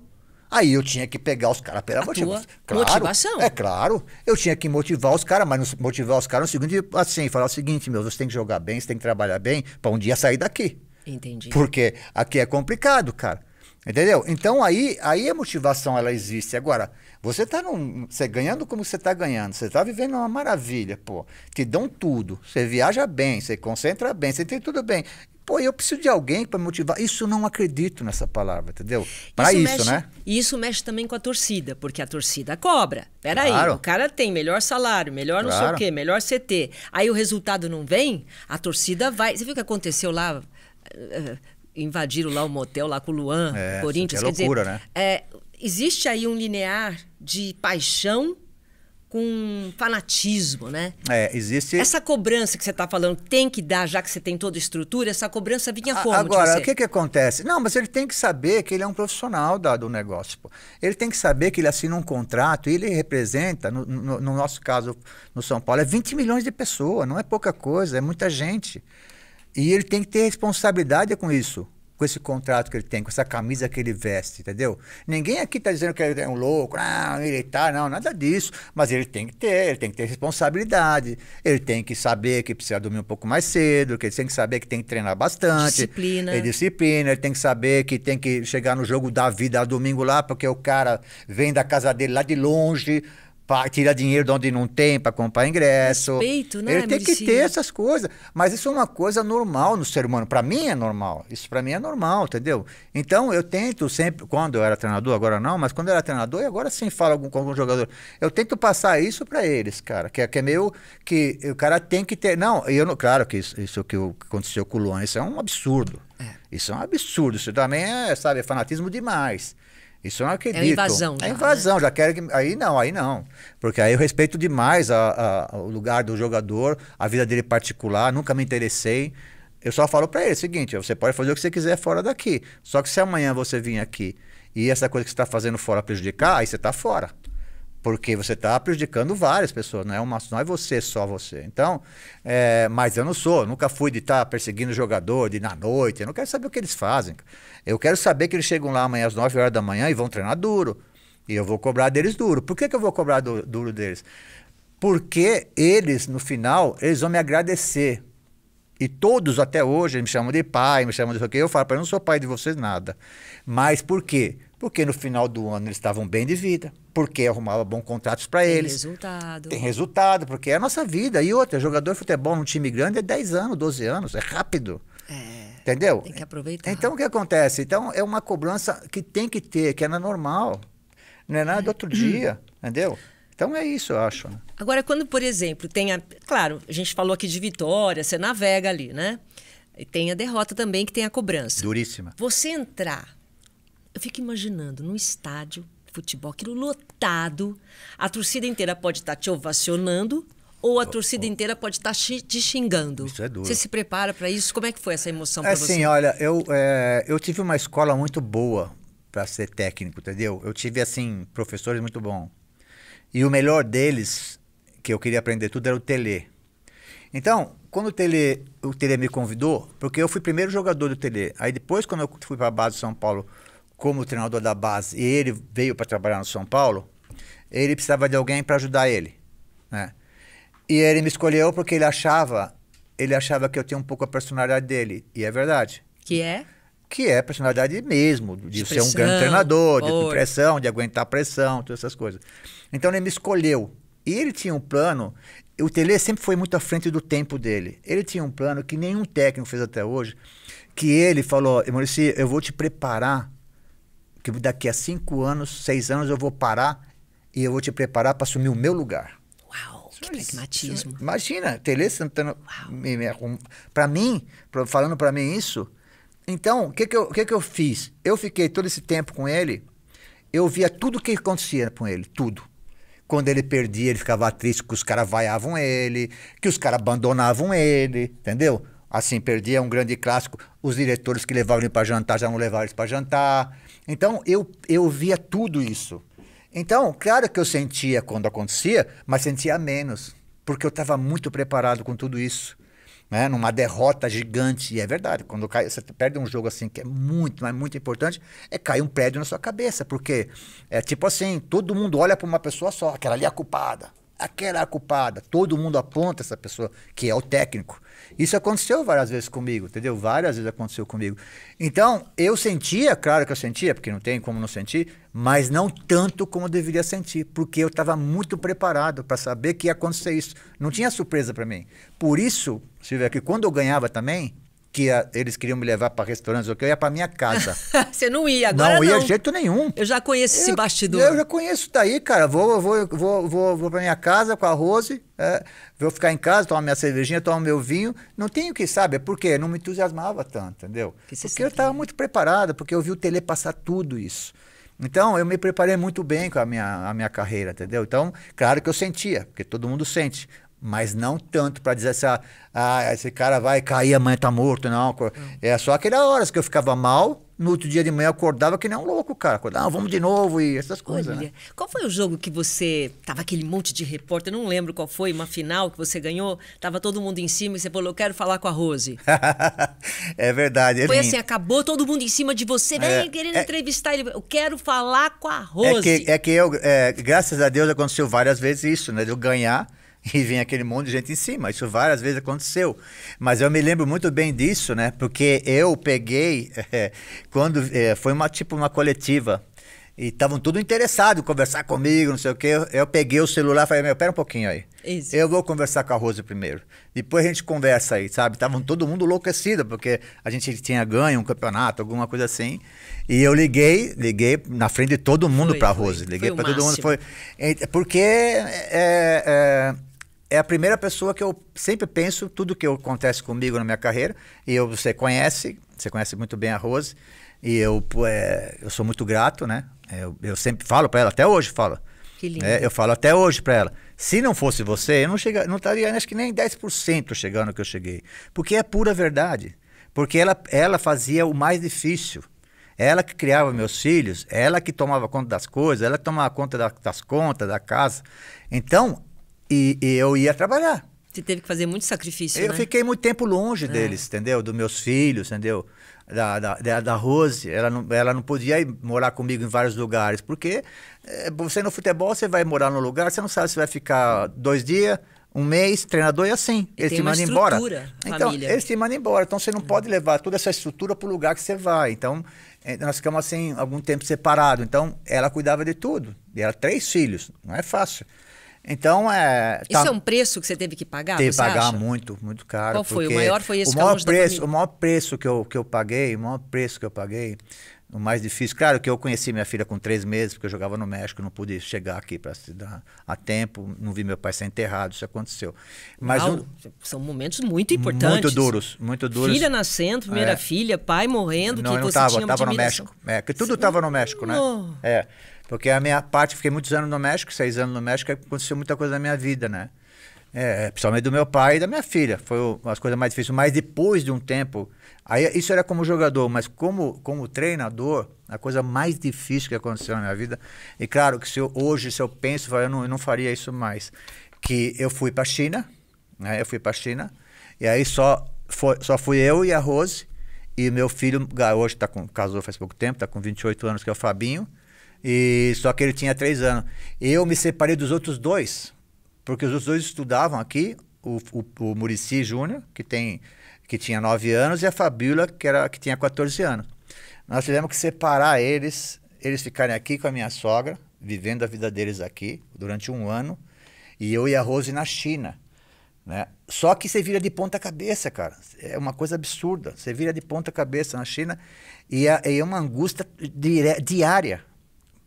Aí eu tinha que pegar os caras pela motivação. Claro, motivação. É claro. Eu tinha que motivar os caras, mas motivar os caras no seguinte, assim, falar o seguinte, meu, você tem que jogar bem, você tem que trabalhar bem para um dia sair daqui. Entendi. Porque aqui é complicado, cara. Entendeu? Então aí, aí a motivação ela existe. Agora, você tá num, você ganhando como você está ganhando, você está vivendo uma maravilha, pô. Te dão tudo. Você viaja bem, você concentra bem, você tem tudo bem. Pô, eu preciso de alguém para motivar. Isso não acredito nessa palavra, entendeu? Para isso, isso mexe, né? E isso mexe também com a torcida, porque a torcida cobra. Peraí, claro. o cara tem melhor salário, melhor não claro. sei o quê, melhor CT. Aí o resultado não vem, a torcida vai. Você viu o que aconteceu lá? Eh, eh, invadiram lá o motel lá com o Luan, é, Corinthians. É loucura, dizer, né? É, existe aí um linear de paixão com fanatismo, né? É, existe. Essa cobrança que você está falando tem que dar, já que você tem toda a estrutura, essa cobrança vinha como? Agora, o que, que acontece? Não, mas ele tem que saber que ele é um profissional da, do negócio. Pô. Ele tem que saber que ele assina um contrato e ele representa, no, no, no nosso caso, no São Paulo, é 20 milhões de pessoas, não é pouca coisa, é muita gente. E ele tem que ter responsabilidade com isso, com esse contrato que ele tem, com essa camisa que ele veste, entendeu? Ninguém aqui está dizendo que ele é um louco, um ah, militar, não, nada disso. Mas ele tem que ter, ele tem que ter responsabilidade, ele tem que saber que precisa dormir um pouco mais cedo, que ele tem que saber que tem que treinar bastante. Disciplina. Ele disciplina, ele tem que saber que tem que chegar no jogo da vida domingo lá, porque o cara vem da casa dele lá de longe tira dinheiro de onde não tem para comprar ingresso. Respeito, né? Ele tem que ter essas coisas. Mas isso é uma coisa normal no ser humano. Para mim é normal. Isso para mim é normal, entendeu? Então eu tento sempre, quando eu era treinador, agora não, mas quando eu era treinador, e agora sim falo com algum jogador, eu tento passar isso para eles, cara. Que, é, que é meio que o cara tem que ter. Não, eu não. Claro que isso, isso que aconteceu com o Luan, isso é um absurdo. É. Isso é um absurdo. Isso também é, sabe, é fanatismo demais. Isso eu não é acredito. É invasão. Já, é invasão, né? já quero que. Aí não, aí não. Porque aí eu respeito demais a, a, o lugar do jogador, a vida dele particular, nunca me interessei. Eu só falo para ele: é seguinte, você pode fazer o que você quiser fora daqui. Só que se amanhã você vir aqui e essa coisa que você está fazendo fora prejudicar, aí você está fora. Porque você está prejudicando várias pessoas, não é, uma, não é você, só você. Então, é, mas eu não sou, nunca fui de estar tá perseguindo jogador, de ir na noite, eu não quero saber o que eles fazem. Eu quero saber que eles chegam lá amanhã às 9 horas da manhã e vão treinar duro. E eu vou cobrar deles duro. Por que, que eu vou cobrar duro deles? Porque eles, no final, eles vão me agradecer. E todos até hoje me chamam de pai, me chamam de o quê. Eu falo para eu não sou pai de vocês nada. Mas por quê? Porque no final do ano eles estavam bem de vida, porque arrumava bons contratos para eles. tem Resultado. Tem resultado, porque é a nossa vida. E outra, jogador de futebol num time grande é 10 anos, 12 anos, é rápido. É. Entendeu? Tem que aproveitar. Então o que acontece? Então é uma cobrança que tem que ter, que é normal. Não é nada do outro é. dia, entendeu? Então é isso, eu acho. Agora, quando, por exemplo, tem a. Claro, a gente falou aqui de vitória, você navega ali, né? E tem a derrota também, que tem a cobrança. Duríssima. Você entrar eu fico imaginando num estádio, futebol, aquilo lotado, a torcida inteira pode estar tá te ovacionando ou a torcida inteira pode estar tá te xingando. Isso é duro. Você se prepara para isso? Como é que foi essa emoção para assim, é você? Assim, olha, eu, é, eu tive uma escola muito boa para ser técnico, entendeu? Eu tive, assim, professores muito bons. E o melhor deles, que eu queria aprender tudo, era o Tele. Então, quando o Tele, o Tele me convidou, porque eu fui primeiro jogador do Tele. Aí depois, quando eu fui para a base de São Paulo como treinador da base e ele veio para trabalhar no São Paulo, ele precisava de alguém para ajudar ele, né? E ele me escolheu porque ele achava, ele achava que eu tinha um pouco a personalidade dele, e é verdade. Que é? Que é a personalidade mesmo, de, ser um grande treinador, por... de pressão, de aguentar pressão, todas essas coisas. Então ele me escolheu. E ele tinha um plano, o Tele sempre foi muito à frente do tempo dele. Ele tinha um plano que nenhum técnico fez até hoje, que ele falou, Maurício, eu vou te preparar que daqui a cinco anos, seis anos eu vou parar e eu vou te preparar para assumir o meu lugar. Uau, que é pragmatismo. É- imagina, Tele Santana me, me Para mim, pra, falando para mim isso. Então, o que que, que que eu fiz? Eu fiquei todo esse tempo com ele, eu via tudo o que acontecia com ele, tudo quando ele perdia, ele ficava triste que os caras vaiavam ele, que os caras abandonavam ele, entendeu? Assim, perdia um grande clássico, os diretores que levavam ele para jantar já não levavam ele para jantar. Então, eu, eu via tudo isso. Então, claro que eu sentia quando acontecia, mas sentia menos, porque eu estava muito preparado com tudo isso. Né? Numa derrota gigante, e é verdade, quando cai, você perde um jogo assim que é muito, mas muito importante, é cair um prédio na sua cabeça, porque é tipo assim: todo mundo olha para uma pessoa só, aquela ali é a culpada, aquela é a culpada, todo mundo aponta essa pessoa, que é o técnico. Isso aconteceu várias vezes comigo, entendeu? Várias vezes aconteceu comigo. Então, eu sentia, claro que eu sentia, porque não tem como não sentir, mas não tanto como eu deveria sentir, porque eu estava muito preparado para saber que ia acontecer isso. Não tinha surpresa para mim. Por isso, Silvia, que quando eu ganhava também, que a, eles queriam me levar para restaurantes, eu ia para minha casa. Você não ia agora não? Ia não ia jeito nenhum. Eu já conheço eu, esse bastidor. Eu já conheço daí, cara. Vou vou vou vou, vou para minha casa com a Rose, é, vou ficar em casa, tomar minha cervejinha, tomar meu vinho. Não tenho que saber é por quê? Não me entusiasmava tanto, entendeu? Que porque eu estava muito preparada, porque eu vi o Tele passar tudo isso. Então, eu me preparei muito bem com a minha, a minha carreira, entendeu? Então, claro que eu sentia, porque todo mundo sente. Mas não tanto para dizer assim, ah, ah, esse cara vai cair, amanhã tá morto, não. É só aquelas horas que eu ficava mal, no outro dia de manhã eu acordava que nem um louco, cara. Acordava, ah, vamos de novo e essas coisas. Né? Olha, né? Qual foi o jogo que você. Tava aquele monte de repórter, não lembro qual foi, uma final que você ganhou, tava todo mundo em cima e você falou, eu quero falar com a Rose. é verdade. Foi ele... assim, acabou todo mundo em cima de você, vem é, querendo é... entrevistar ele. Eu quero falar com a Rose. É que, é que eu, é, graças a Deus, aconteceu várias vezes isso, né? De eu ganhar e vem aquele monte de gente em cima. Isso várias vezes aconteceu. Mas eu me lembro muito bem disso, né? Porque eu peguei é, quando é, foi uma tipo uma coletiva e estavam tudo interessados em conversar comigo, não sei o quê. Eu, eu peguei o celular e falei, meu, pera um pouquinho aí. Isso. Eu vou conversar com a Rose primeiro. Depois a gente conversa aí, sabe? Estavam todo mundo enlouquecido, porque a gente tinha ganho um campeonato, alguma coisa assim. E eu liguei, liguei na frente de todo mundo para a Rose. Foi, liguei para todo mundo. Foi, eh, porque é, é a primeira pessoa que eu sempre penso, tudo que acontece comigo na minha carreira, e eu, você conhece, você conhece muito bem a Rose, e eu, é, eu sou muito grato, né? É, eu, eu sempre falo para ela, até hoje falo. Que lindo. É, eu falo até hoje para ela. Se não fosse você, eu não, chega, não estaria, acho que nem 10% chegando que eu cheguei. Porque é pura verdade. Porque ela, ela fazia o mais difícil. Ela que criava meus filhos, ela que tomava conta das coisas, ela que tomava conta da, das contas, da casa. Então, e, e eu ia trabalhar. Você teve que fazer muito sacrifício, Eu né? fiquei muito tempo longe é. deles, entendeu? Dos meus filhos, entendeu? Da, da, da, Rose, ela não, ela não podia ir morar comigo em vários lugares, porque eh, você no futebol, você vai morar num lugar, você não sabe se vai ficar dois dias, um mês, treinador e é assim. E eles te mandam embora. Então, família. eles te mandam embora. Então, você não é. pode levar toda essa estrutura para o lugar que você vai. Então, eh, nós ficamos assim, algum tempo separados. Então, ela cuidava de tudo. E era três filhos. Não é fácil. Então é. Tá... Isso é um preço que você teve que pagar? Teve que pagar acha? muito, muito caro. Qual foi? O maior foi esse o maior preço, O maior preço que eu, que eu paguei, o maior preço que eu paguei, o mais difícil. Claro que eu conheci minha filha com três meses, porque eu jogava no México, não pude chegar aqui para se dar a tempo, não vi meu pai ser enterrado, isso aconteceu. Mas Uau, um, são momentos muito importantes. Muito duros, muito duros. Filha nascendo, primeira é. filha, pai morrendo, não, que não você tava, tinha tava no México. É, que tudo estava no México, né? Oh. É. Porque a minha parte, fiquei muitos anos no México, seis anos no México, aconteceu muita coisa na minha vida, né? É, é, principalmente do meu pai e da minha filha. Foi as coisas mais difíceis. Mas depois de um tempo. Aí, isso era como jogador, mas como, como treinador, a coisa mais difícil que aconteceu na minha vida. E claro que se eu, hoje, se eu penso, eu não, eu não faria isso mais. Que eu fui para a China, né? Eu fui para a China. E aí só, foi, só fui eu e a Rose. E meu filho, hoje está com, casou faz pouco tempo, está com 28 anos, que é o Fabinho. E só que ele tinha três anos. Eu me separei dos outros dois, porque os outros dois estudavam aqui. O, o, o Murici Júnior, que, tem, que tinha nove anos, e a Fabíola, que, era, que tinha 14 anos. Nós tivemos que separar eles, eles ficarem aqui com a minha sogra, vivendo a vida deles aqui durante um ano, e eu e a Rose na China. Né? Só que você vira de ponta cabeça, cara. É uma coisa absurda. Você vira de ponta cabeça na China e é, é uma angústia diária.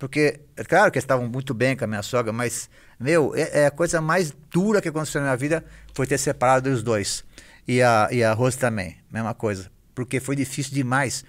Porque, é claro que eles estavam muito bem com a minha sogra, mas, meu, é, é, a coisa mais dura que aconteceu na minha vida foi ter separado os dois. E a, e a Rose também, mesma coisa. Porque foi difícil demais.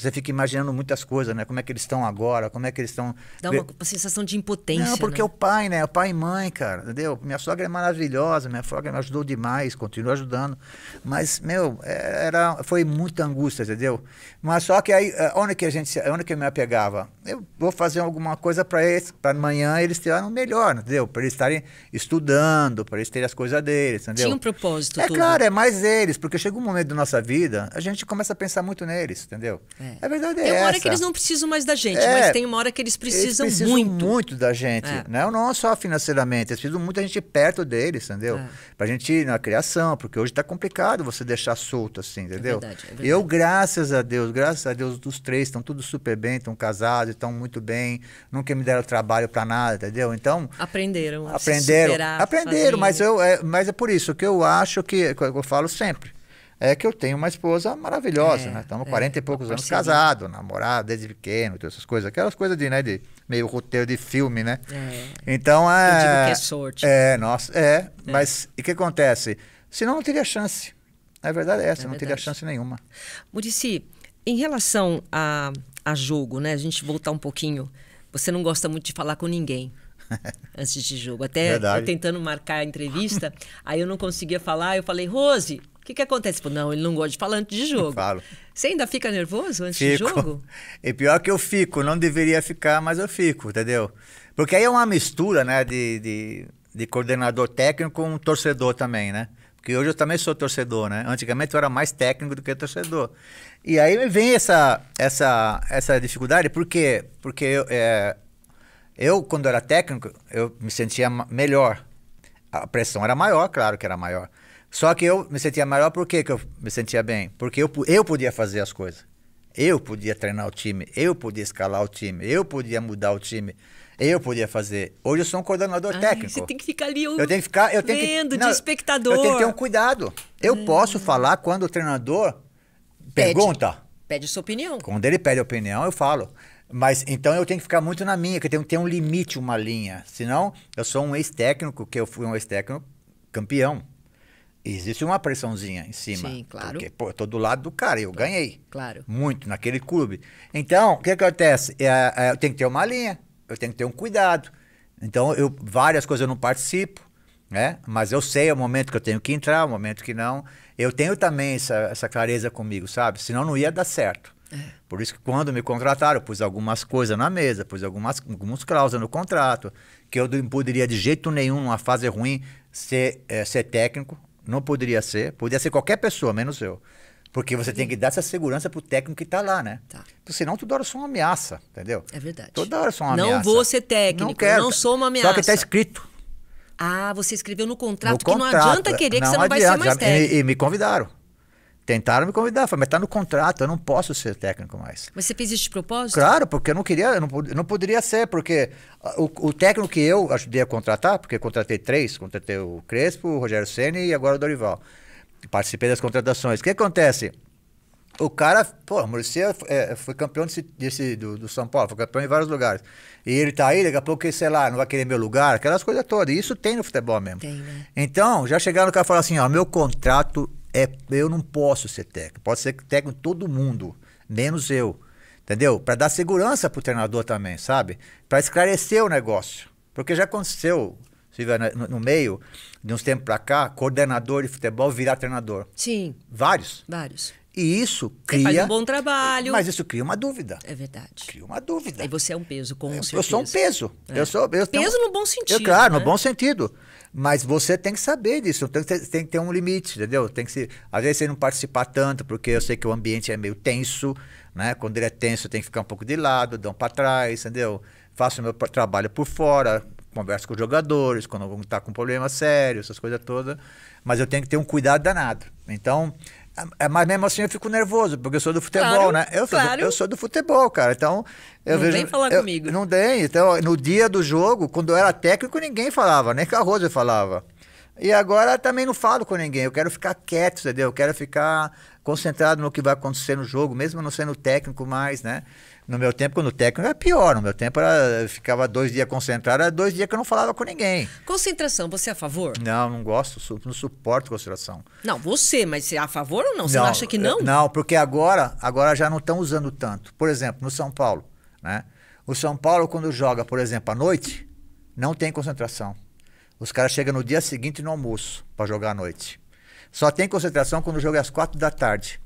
Você fica imaginando muitas coisas, né? Como é que eles estão agora, como é que eles estão. Dá uma sensação de impotência. Não, porque né? o pai, né? O pai e mãe, cara, entendeu? Minha sogra é maravilhosa, minha sogra me ajudou demais, continua ajudando. Mas, meu, é, era, foi muita angústia, entendeu? Mas só que aí, é, onde que a gente, onde que eu me apegava? Eu vou fazer alguma coisa para eles, para amanhã eles terem melhor, entendeu? Para eles estarem estudando, para eles terem as coisas deles, entendeu? Tinha um propósito. É tudo. claro, é mais eles, porque chega um momento da nossa vida, a gente começa a pensar muito neles, entendeu? É. É. verdade é essa. Tem uma essa. hora que eles não precisam mais da gente, é, mas tem uma hora que eles precisam, eles precisam muito. muito da gente, é. né? Não só financeiramente, eles precisam muito da gente perto deles, entendeu? É. Pra gente ir na criação, porque hoje tá complicado você deixar solto assim, entendeu? É verdade, é verdade. Eu, graças a Deus, graças a Deus, os três estão tudo super bem, estão casados, estão muito bem, nunca me deram trabalho pra nada, entendeu? Então... Aprenderam. Aprenderam, superar, aprenderam, mas, eu, é, mas é por isso que eu acho que, eu falo sempre, é que eu tenho uma esposa maravilhosa, é, né? Estamos é, 40 e tá poucos anos casados, namorado desde pequeno, todas essas coisas, aquelas coisas de, né, de meio roteiro de filme, né? É. Então é. Eu digo que é sorte. É, nossa, é. é. Mas o que acontece? Senão não teria chance. A verdade é essa, é não verdade. teria chance nenhuma. Murici, em relação a, a jogo, né? A gente voltar um pouquinho. Você não gosta muito de falar com ninguém antes de jogo. Até tentando marcar a entrevista, aí eu não conseguia falar, eu falei, Rose, que, que acontece? Tipo, não, ele não gosta de falar antes de jogo. falo. Você ainda fica nervoso antes fico. de jogo? E é pior que eu fico, não deveria ficar, mas eu fico, entendeu? Porque aí é uma mistura, né, de, de, de coordenador técnico com um torcedor também, né? Porque hoje eu também sou torcedor, né? Antigamente eu era mais técnico do que torcedor. E aí vem essa, essa, essa dificuldade, por quê? Porque eu, é, eu, quando era técnico, eu me sentia melhor. A pressão era maior, claro que era maior. Só que eu me sentia maior, porque que, eu me sentia bem? Porque eu, eu podia fazer as coisas. Eu podia treinar o time, eu podia escalar o time, eu podia mudar o time, eu podia fazer. Hoje eu sou um coordenador Ai, técnico. Você tem que ficar ali eu tenho que ficar, eu tenho vendo que, não, de espectador. Eu tenho que ter um cuidado. Eu hum. posso falar quando o treinador pede, pergunta. Pede sua opinião. Quando ele pede opinião, eu falo. Mas então eu tenho que ficar muito na minha, que eu tenho que ter um limite, uma linha. Senão, eu sou um ex-técnico, que eu fui um ex-técnico campeão existe uma pressãozinha em cima. Sim, claro. Porque, pô, eu tô do lado do cara, eu ganhei. Claro. Muito naquele clube. Então, o que acontece? É, é, eu tenho que ter uma linha, eu tenho que ter um cuidado. Então, eu, várias coisas eu não participo, né? Mas eu sei o momento que eu tenho que entrar, o momento que não. Eu tenho também essa, essa clareza comigo, sabe? Senão não ia dar certo. É. Por isso que quando me contrataram, pus algumas coisas na mesa, pus algumas, algumas cláusulas no contrato, que eu não poderia de jeito nenhum, numa fase ruim, ser, é, ser técnico não poderia ser. Podia ser qualquer pessoa, menos eu. Porque você tem que dar essa segurança pro técnico que tá lá, né? Tá. Porque senão toda hora sou uma ameaça, entendeu? É verdade. Toda hora sou uma ameaça. Não vou ser técnico, não, quero, não sou uma ameaça. Só que tá escrito. Ah, você escreveu no contrato, no contrato que não adianta querer não que você não vai ser mais técnico. E, e me convidaram. Tentaram me convidar, falei, mas tá no contrato, eu não posso ser técnico mais. Mas você fez isso de propósito? Claro, porque eu não queria, eu não, não poderia ser, porque o, o, técnico que eu ajudei a contratar, porque eu contratei três, contratei o Crespo, o Rogério Ceni e agora o Dorival. Participei das contratações. O que acontece? O cara, pô, o Muricy é, é, foi campeão desse, desse do, do, São Paulo, foi campeão em vários lugares. E ele tá aí, daqui a pouco, sei lá, não vai querer meu lugar, aquelas coisas todas. E isso tem no futebol mesmo. Tem, né? Então, já chegaram no cara e falaram assim: ó, meu contrato é, eu não posso ser técnico. Pode ser técnico todo mundo, menos eu. Entendeu? Para dar segurança para o treinador também, sabe? Para esclarecer o negócio. Porque já aconteceu, se no, no meio, de uns tempos para cá, coordenador de futebol virar treinador. Sim. Vários. Vários. E isso cria. Você faz um bom trabalho. Mas isso cria uma dúvida. É verdade. Cria uma dúvida. E você é um peso, com eu, certeza. É. Eu sou um peso. É. Eu sou. Eu peso tenho, no bom sentido. Eu, claro, né? no bom sentido. Mas você tem que saber disso, tem que, ter, tem que ter um limite, entendeu? Tem que se, às vezes você não participar tanto, porque eu sei que o ambiente é meio tenso, né? Quando ele é tenso, tem que ficar um pouco de lado, dão para trás, entendeu? Faço meu trabalho por fora, converso com os jogadores, quando algum está com problema sério, essas coisas todas. Mas eu tenho que ter um cuidado danado. Então, é, mas mesmo assim eu fico nervoso, porque eu sou do futebol, claro, né? Eu, claro. eu sou do futebol, cara. Então. Eu não vejo, vem falar eu, comigo. Não tem. Então, no dia do jogo, quando eu era técnico, ninguém falava, nem Carroso falava. E agora também não falo com ninguém. Eu quero ficar quieto, entendeu? Eu quero ficar concentrado no que vai acontecer no jogo, mesmo não sendo técnico mais, né? No meu tempo, quando o técnico era pior. No meu tempo, era, eu ficava dois dias concentrado, era dois dias que eu não falava com ninguém. Concentração, você é a favor? Não, não gosto, su não suporto concentração. Não, você, mas você é a favor ou não? Você não, não acha que não? Eu, não, porque agora, agora já não estão usando tanto. Por exemplo, no São Paulo, né? O São Paulo, quando joga, por exemplo, à noite, não tem concentração. Os caras chegam no dia seguinte no almoço para jogar à noite. Só tem concentração quando o jogo é às quatro da tarde.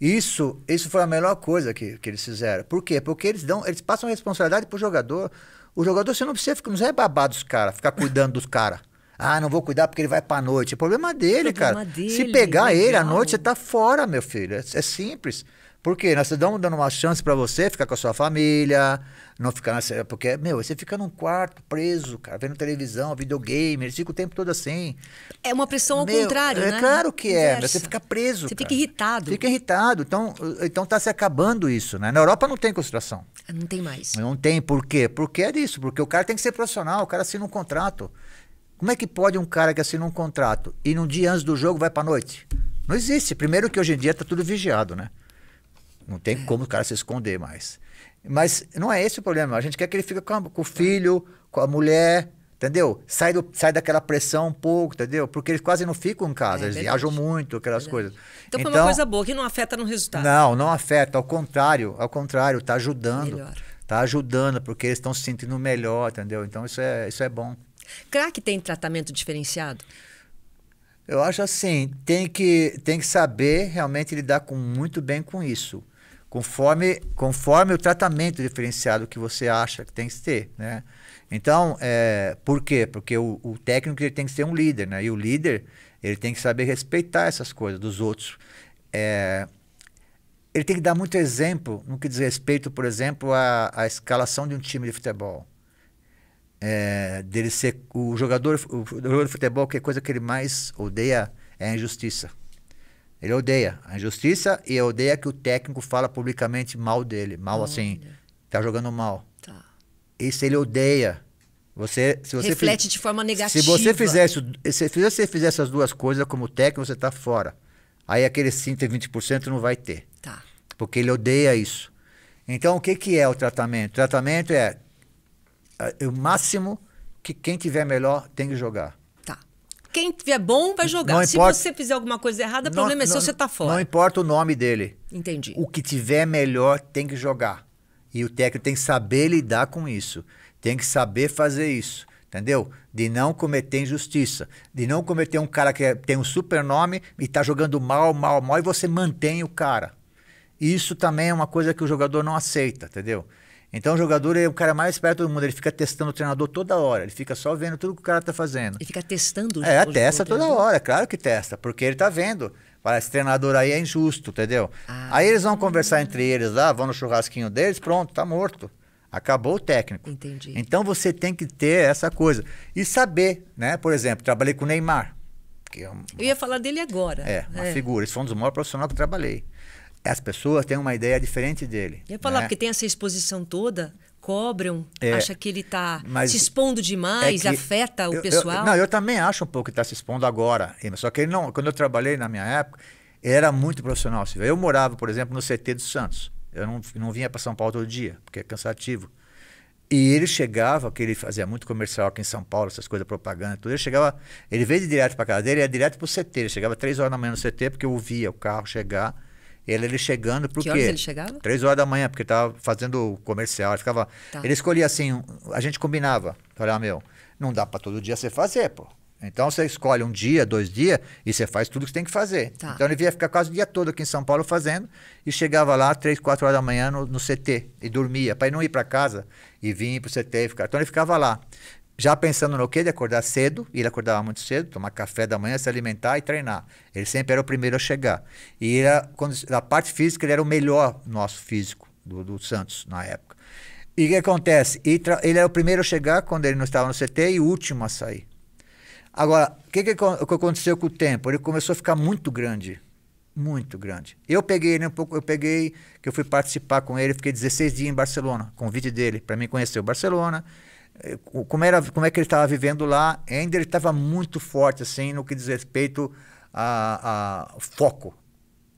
Isso, isso foi a melhor coisa que, que eles fizeram. Por quê? Porque eles dão, eles passam a responsabilidade pro jogador. O jogador você não precisa, ficar, não é babado dos caras, ficar cuidando dos caras. Ah, não vou cuidar porque ele vai pra noite. É problema dele, problema cara. Dele, Se pegar legal. É ele à noite, você tá fora, meu filho. É, é simples. Porque nós estamos dando uma chance para você ficar com a sua família, não ficar nessa. Porque, meu, você fica num quarto preso, cara, vendo televisão, videogame, ele fica o tempo todo assim. É uma pressão ao meu, contrário, é né? É claro que é, Inversa. é, você fica preso. Você cara. fica irritado. Fica irritado. Então, então tá se acabando isso, né? Na Europa não tem concentração. Não tem mais. Não tem, por quê? Porque é disso, porque o cara tem que ser profissional, o cara assina um contrato. Como é que pode um cara que assina um contrato e num dia antes do jogo vai pra noite? Não existe. Primeiro que hoje em dia tá tudo vigiado, né? Não tem como o cara se esconder mais. Mas não é esse o problema. A gente quer que ele fique com, a, com o filho, com a mulher, entendeu? Sai, do, sai daquela pressão um pouco, entendeu? Porque eles quase não ficam em casa, é, eles verdade. viajam muito, aquelas coisas. Então, então foi uma então, coisa boa, que não afeta no resultado. Não, não afeta, ao contrário, ao contrário, está ajudando. Melhor. Tá ajudando, porque eles estão se sentindo melhor, entendeu? Então isso é, isso é bom. Crack tem tratamento diferenciado? Eu acho assim, tem que, tem que saber realmente lidar com, muito bem com isso conforme, conforme o tratamento diferenciado que você acha que tem que ter, né? Então, é, por quê? Porque o, o técnico ele tem que ser um líder, né? E o líder ele tem que saber respeitar essas coisas dos outros. É, ele tem que dar muito exemplo no que diz respeito, por exemplo, à, escalação de um time de futebol. É, dele ser o jogador, o jogador de futebol que é coisa que ele mais odeia é a injustiça. Ele odeia a injustiça e odeia que o técnico fala publicamente mal dele. Mal assim, Olha. assim, tá jogando mal. Tá. Isso ele odeia. Você, se você Reflete fiz, de forma negativa. Se você fizesse, se você fizer essas duas coisas como técnico, você tá fora. Aí aquele 120% não vai ter. Tá. Porque ele odeia isso. Então, o que, que é o tratamento? O tratamento é, é o máximo que quem tiver melhor tem que jogar quem tiver bom vai jogar. se você fizer alguma coisa errada, o problema é seu, você tá fora. Não importa o nome dele. Entendi. O que tiver melhor tem que jogar. E o técnico tem que saber lidar com isso. Tem que saber fazer isso. Entendeu? De não cometer injustiça. De não cometer um cara que é, tem um super nome e tá jogando mal, mal, mal, e você mantém o cara. Isso também é uma coisa que o jogador não aceita, entendeu? Então o jogador é o cara mais esperto do mundo, ele fica testando o treinador toda hora, ele fica só vendo tudo que o cara tá fazendo. Ele fica testando É, testa toda hora, é claro que testa, porque ele tá vendo. esse treinador aí é injusto, entendeu? Ah. Aí eles vão conversar entre eles lá, vão no churrasquinho deles, pronto, tá morto. Acabou o técnico. Entendi. Então você tem que ter essa coisa. E saber, né? Por exemplo, trabalhei com o Neymar. Que é uma... Eu ia falar dele agora. É, uma é. figura. Esse foi um dos maiores profissionais que eu trabalhei as pessoas têm uma ideia diferente dele. Eu ia falar, né? porque tem essa exposição toda, cobram, é, acha que ele está se expondo demais, é afeta eu, o pessoal. Eu, não, eu também acho um pouco que está se expondo agora. Só que ele não, quando eu trabalhei na minha época, ele era muito profissional. Eu morava, por exemplo, no CT do Santos. Eu não, não vinha para São Paulo todo dia, porque é cansativo. E ele chegava, que ele fazia muito comercial aqui em São Paulo, essas coisas, propaganda, tudo. Ele chegava, ele veio de direto para casa dele, ele ia direto para o CT. Ele chegava três horas da manhã no CT, porque eu via o carro chegar ele, ele chegando para que quê? horas ele chegava? Três horas da manhã, porque tava fazendo comercial. Ele ficava. Tá. Ele escolhia assim, a gente combinava. Falei, ah, meu, não dá para todo dia você fazer, pô. Então você escolhe um dia, dois dias e você faz tudo que você tem que fazer. Tá. Então ele via ficar quase o dia todo aqui em São Paulo fazendo e chegava lá três, quatro horas da manhã no, no CT e dormia para não ir para casa e vir para o CT e ficar. Então ele ficava lá já pensando no quê? De acordar cedo, ele acordava muito cedo, tomar café da manhã, se alimentar e treinar. Ele sempre era o primeiro a chegar. E era, quando, na parte física, ele era o melhor nosso físico do, do Santos na época. E o que acontece? Ele era o primeiro a chegar quando ele não estava no CT e o último a sair. Agora, o que, que, que aconteceu com o tempo? Ele começou a ficar muito grande muito grande. Eu peguei ele um pouco, eu peguei, que eu fui participar com ele, fiquei 16 dias em Barcelona, convite dele para mim conhecer o Barcelona, é, como, era, como é que ele estava vivendo lá, ainda ele estava muito forte, assim, no que diz respeito a, a foco.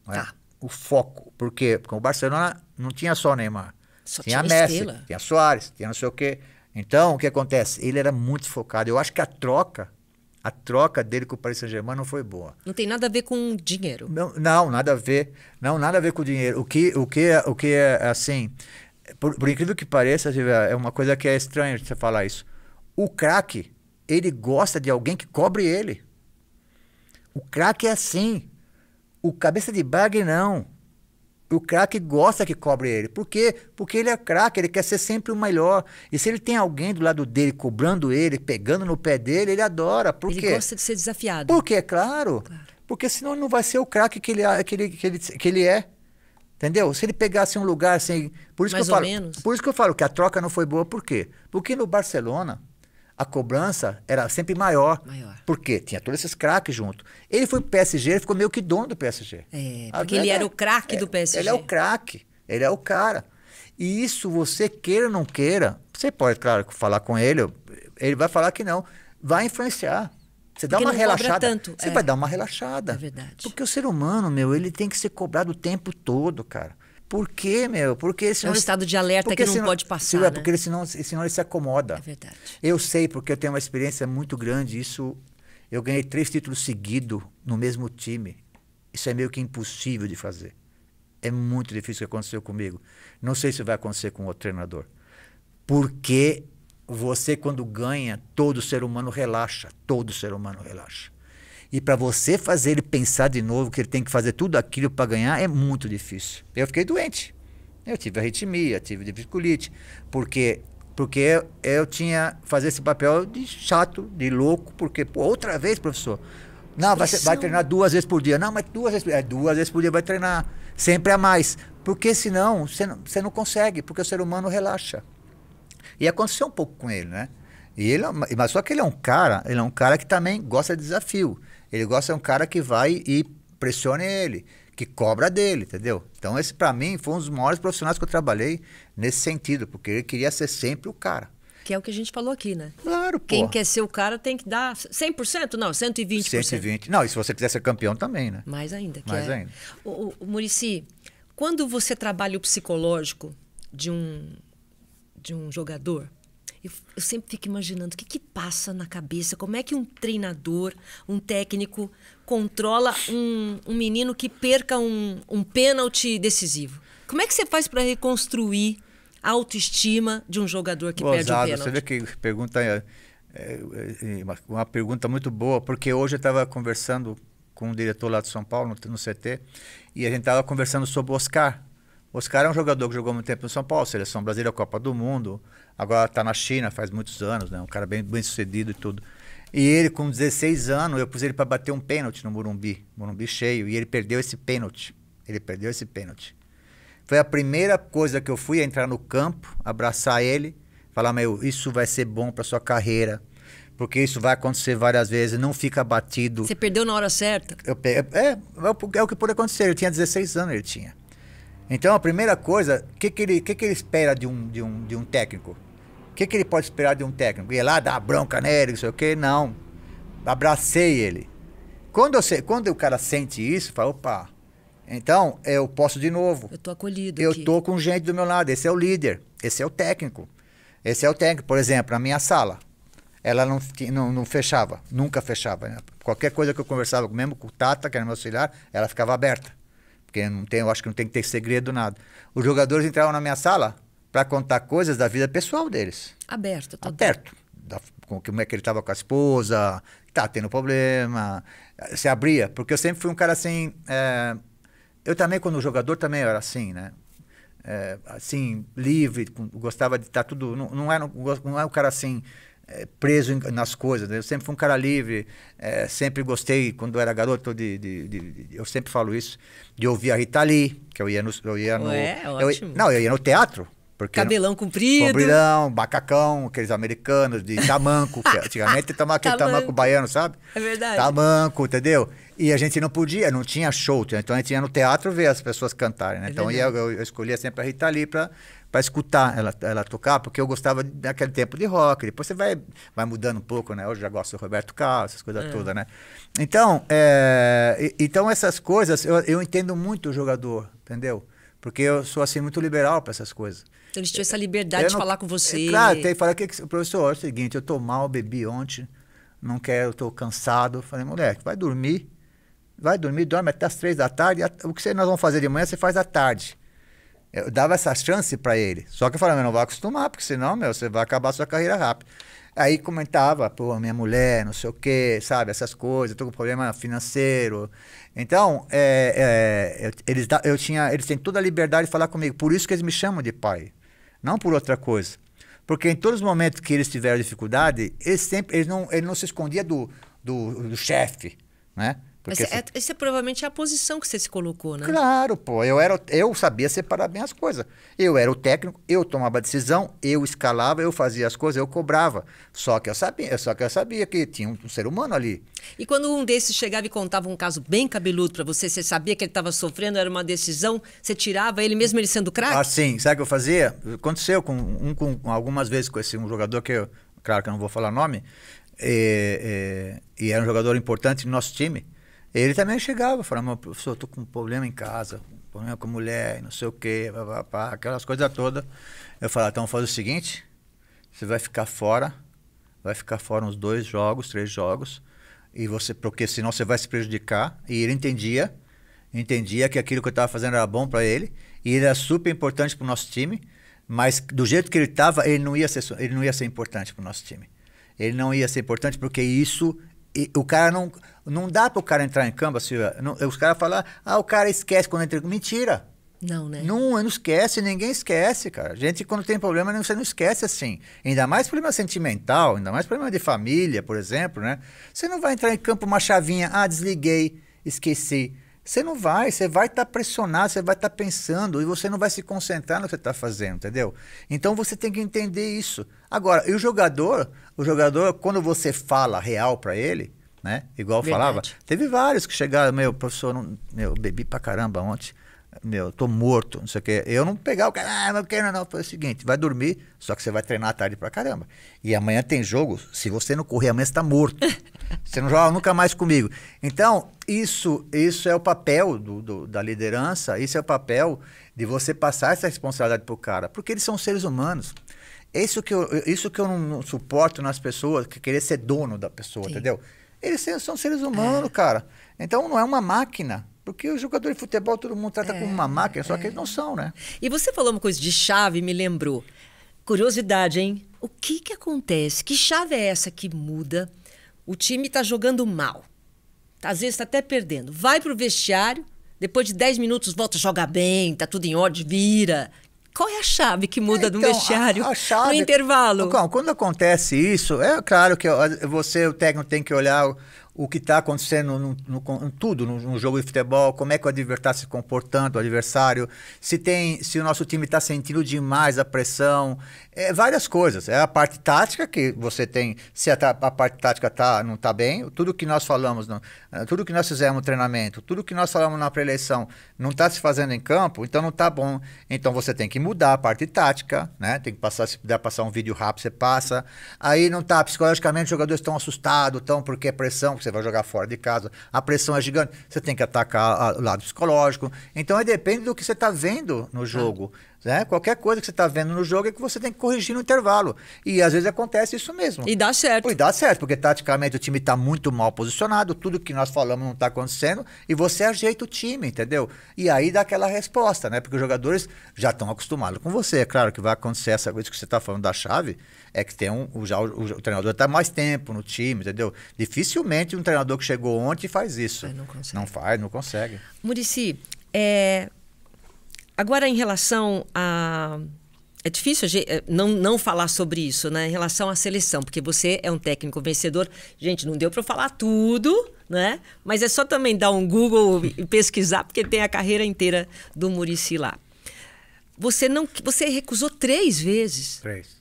Né? Tá. O foco. Por quê? Porque o Barcelona não tinha só Neymar. Só tinha, tinha Messi, estrela. tinha Soares, tinha não sei o quê. Então, o que acontece? Ele era muito focado. Eu acho que a troca, a troca dele com o Paris Saint-Germain não foi boa. Não tem nada a ver com dinheiro. Não, não, nada a ver. Não, nada a ver com dinheiro. O que, o que, é, o que é assim? por, por, incrível que pareça, é uma coisa que é estranha você falar isso. O craque, ele gosta de alguém que cobre ele. O craque é assim. O cabeça de bag não. O craque gosta que cobre ele. Por quê? Porque ele é craque, ele quer ser sempre o melhor. E se ele tem alguém do lado dele cobrando ele, pegando no pé dele, ele adora. Por ele quê? gosta de ser desafiado. Por quê? Claro. claro. Porque senão ele não vai ser o craque que ele, que, ele, que, ele, que ele é. Entendeu? Se ele pegasse um lugar assim. Por isso Mais que eu falo, menos. Por isso que eu falo que a troca não foi boa, por quê? Porque no Barcelona, a cobrança era sempre maior. Maior. Por quê? Tinha todos esses craques junto. Ele foi pro PSG, ele ficou meio que dono do PSG. É, porque ah, ele, ele é era o craque é, do PSG. Ele é o craque, ele é o cara. E isso, você queira ou não queira, você pode, claro, falar com ele, ele vai falar que não. Vai influenciar. Você dá uma relaxada. Tanto, você é. vai dar uma relaxada. É verdade. Porque o ser humano, meu, ele tem que ser cobrado o tempo todo, cara. Por quê, meu? Porque senão. É um estado de alerta que não senão, pode passar. Se, né? É porque ele, senão, senão ele se acomoda. É verdade. Eu sei, porque eu tenho uma experiência muito grande. Isso. Eu ganhei três títulos seguidos no mesmo time. Isso é meio que impossível de fazer. É muito difícil o que aconteceu comigo. Não sei se vai acontecer com outro treinador. Porque você quando ganha, todo ser humano relaxa, todo ser humano relaxa. E para você fazer ele pensar de novo que ele tem que fazer tudo aquilo para ganhar é muito difícil. Eu fiquei doente. Eu tive arritmia, tive diverticulite, porque porque eu, eu tinha fazer esse papel de chato, de louco, porque pô, outra vez, professor. Não, vai, vai, treinar duas vezes por dia. Não, mas duas vezes, é, duas vezes por dia vai treinar, sempre a mais, porque senão você não, você não consegue, porque o ser humano relaxa. E aconteceu um pouco com ele, né? E ele, é mas só que ele é um cara, ele é um cara que também gosta de desafio. Ele gosta de é um cara que vai e pressiona ele, que cobra dele, entendeu? Então esse para mim foi um dos maiores profissionais que eu trabalhei nesse sentido, porque ele queria ser sempre o cara. Que é o que a gente falou aqui, né? Claro, pô. Quem quer ser o cara tem que dar 100%, não, 120%. 120. Não, e se você quiser ser campeão também, né? Mais ainda. Mais é... ainda. O, o, Murici, quando você trabalha o psicológico de um de um jogador, eu, eu, sempre fico imaginando o que, que passa na cabeça, como é que um treinador, um técnico, controla um, um menino que perca um, um pênalti decisivo. Como é que você faz para reconstruir a autoestima de um jogador que Ousado, perde um pênalti? Você vê que pergunta, é, é, é uma pergunta muito boa, porque hoje eu estava conversando com o um diretor lá de São Paulo, no, no CT, e a gente estava conversando sobre o Oscar. Oscar é um jogador que jogou muito tempo no São Paulo, seleção brasileira, Copa do Mundo. Agora está na China faz muitos anos, né? Um cara bem, bem sucedido e tudo. E ele, com 16 anos, eu pus ele para bater um pênalti no Morumbi, Morumbi cheio, e ele perdeu esse pênalti. Ele perdeu esse pênalti. Foi a primeira coisa que eu fui é entrar no campo, abraçar ele, falar: Meu, isso vai ser bom para sua carreira, porque isso vai acontecer várias vezes, não fica batido. Você perdeu na hora certa? Eu, é, é, é, o que pode acontecer. Ele tinha 16 anos, ele tinha. Então, a primeira coisa, o que, que, ele, que, que ele espera de um, de um, de um técnico? O que, que ele pode esperar de um técnico? Ir lá dar bronca nele, não sei o quê? Não. Abracei ele. Quando, sei, quando o cara sente isso, fala, opa, então eu posso de novo. Eu tô acolhido Eu estou tô com gente do meu lado, esse é o líder, esse é o técnico. Esse é o técnico, por exemplo, na minha sala. Ela não, não, não fechava, nunca fechava. Né? Qualquer coisa que eu conversava, mesmo com o Tata, que era meu auxiliar, ela ficava aberta porque não tem, eu acho que não tem que ter segredo nada. Os jogadores entravam na minha sala para contar coisas da vida pessoal deles. Aberto, tá Aberto. Da, com, como é que ele estava com a esposa, tá tendo problema, eh, se abria. Porque eu sempre fui um cara assim. É, eu também, quando jogador, também era assim, né? É, assim, livre, gostava de estar tá tudo. Não, não, era, não é um cara assim é, preso nas coisas. Né? Eu sempre fui um cara livre, é, sempre gostei, quando eu era garoto, de, de, de, eu sempre falo isso, de ouvir a Rita Lee, que eu ia no. Eu ia no ótimo. não, eu ia no teatro. Porque Cabelão comprido. Compridão, bacacão, aqueles americanos de tamanco. antigamente tomava aquele tamanco. tamanco baiano, sabe? É verdade. Tamanco, entendeu? E a gente não podia, não tinha show. Então a gente ia no teatro ver as pessoas cantarem. Né? É então eu, eu, escolhia sempre a Rita Lee para para escutar ela, ela tocar, porque eu gostava daquele tempo de rock. Depois você vai, vai mudando um pouco, né? Hoje já gosto do Roberto Carlos, essas coisas é. todas, né? Então, é, então essas coisas, eu, eu entendo muito o jogador, entendeu? Porque eu sou assim muito liberal para essas coisas. Então eles tinham essa liberdade eu de não, falar com você. É, claro, tem falar que professor, é o seguinte, eu tô mal, bebi ontem, não quero, tô cansado. falei, moleque, vai dormir. Vai dormir, dorme até as três da tarde. O que você, nós vamos fazer de manhã, você faz à tarde. Eu dava essa chance para ele. Só que eu falava, não vai acostumar, porque senão, meu, você vai acabar sua carreira rápido. Aí comentava, pô, minha mulher, não sei o quê, sabe, essas coisas, tô com problema financeiro. Então, é, é, eu, eles, eu tinha, eles têm toda a liberdade de falar comigo. Por isso que eles me chamam de pai, não por outra coisa. Porque em todos os momentos que eles tiveram dificuldade, eles sempre, eles não, ele não se escondia do, do, do chefe, né? Porque Mas é, essa... É, essa é provavelmente a posição que você se colocou, né? Claro, pô. Eu, era, eu sabia separar bem as coisas. Eu era o técnico, eu tomava decisão, eu escalava, eu fazia as coisas, eu cobrava. Só que eu sabia, só que eu sabia que tinha um, um ser humano ali. E quando um desses chegava e contava um caso bem cabeludo para você, você sabia que ele estava sofrendo, era uma decisão, você tirava ele mesmo ele sendo craque? Ah, sim. Sabe o que eu fazia? Aconteceu com, um, com algumas vezes com esse um jogador que eu, claro que eu não vou falar nome, e, eh, e, eh, e era um jogador importante no nosso time. Ele também chegava, falava, meu professor, tô com um problema em casa, um problema com a mulher, não sei o quê, aquelas coisas todas. Eu falava, então faz o seguinte, você vai ficar fora, vai ficar fora uns dois jogos, três jogos, e você, porque senão você vai se prejudicar. E ele entendia, entendia que aquilo que eu estava fazendo era bom para ele, e ele era super importante para o nosso time, mas do jeito que ele estava, ele não ia ser, ele não ia ser importante para o nosso time. Ele não ia ser importante porque isso, e, o cara não não dá para o cara entrar em campo, assim, os caras falam, ah, o cara esquece quando entra em campo. Mentira. Não, né? Não, não esquece, ninguém esquece, cara. A gente, quando tem problema, você não esquece assim. Ainda mais problema sentimental, ainda mais problema de família, por exemplo, né? Você não vai entrar em campo uma chavinha, ah, desliguei, esqueci. Você não vai, você vai estar tá pressionado, você vai estar tá pensando e você não vai se concentrar no que você está fazendo, entendeu? Então você tem que entender isso. Agora, e o jogador, o jogador, quando você fala real para ele, né? Igual falava. Teve vários que chegaram, meu, professor, não, meu, bebi pra caramba ontem, meu, tô morto, não sei o quê. Eu não pegar o cara, ah, não quero não. Foi o seguinte, vai dormir, só que você vai treinar à tarde pra caramba. E amanhã tem jogo, se você não correr amanhã, você tá morto. você não joga nunca mais comigo. Então, isso, isso é o papel do, do, da liderança, isso é o papel de você passar essa responsabilidade pro cara, porque eles são seres humanos. Isso que eu, isso que eu não, não suporto nas pessoas, que querer ser dono da pessoa, Sim. entendeu? Eles são seres é. humanos, é. cara. Então não é uma máquina. Porque o jogador de futebol todo mundo trata é, como uma máquina, só é. que eles é. não são, né? E você falou uma coisa de chave, me lembrou. Curiosidade, hein? O que que acontece? Que chave é essa que muda? O time tá jogando mal. Tá, às vezes tá até perdendo. Vai pro vestiário, depois de 10 minutos volta a jogar bem, tá tudo em ordem, vira qual é a chave que muda é, no então, vestiário, a, a chave, no intervalo? quando acontece isso, é claro que você, o técnico, tem que olhar o que está acontecendo no, no, no tudo, no, no, jogo de futebol, como é que o adversário está se comportando, o adversário, se tem, se o nosso time está sentindo demais a pressão, é, várias coisas. É a parte tática que você tem, se a, a parte tática tá, não está bem, tudo que nós falamos, não, eh, tudo que nós fizemos no treinamento, tudo que nós falamos na pré-eleição não está se fazendo em campo, então não está bom. Então você tem que mudar a parte tática, né? Tem que passar, se puder passar um vídeo rápido, você passa. Aí não está, psicologicamente os jogadores estão assustados, estão porque é pressão, que você vai jogar fora de casa, a pressão é gigante, você tem que atacar ah, o lado psicológico. Então depende do que você está vendo no tá. jogo. Né? Qualquer coisa que você está vendo no jogo é que você tem que corrigir no intervalo. E às vezes acontece isso mesmo. E dá certo. E dá certo, porque taticamente o time está muito mal posicionado, tudo que nós falamos não está acontecendo, e você ajeita o time, entendeu? E aí dá aquela resposta, né? Porque os jogadores já estão acostumados com você. É claro que vai acontecer essa coisa que você está falando da chave é que tem um, já o, o treinador está mais tempo no time, entendeu? Dificilmente um treinador que chegou ontem faz isso. Não, não faz, não consegue. Murici, é, agora em relação a. É difícil é, não, não falar sobre isso, né? Em relação à seleção, porque você é um técnico vencedor. Gente, não deu para falar tudo, né? Mas é só também dar um Google e pesquisar, porque tem a carreira inteira do Murici lá. Você não, você recusou três vezes. Três.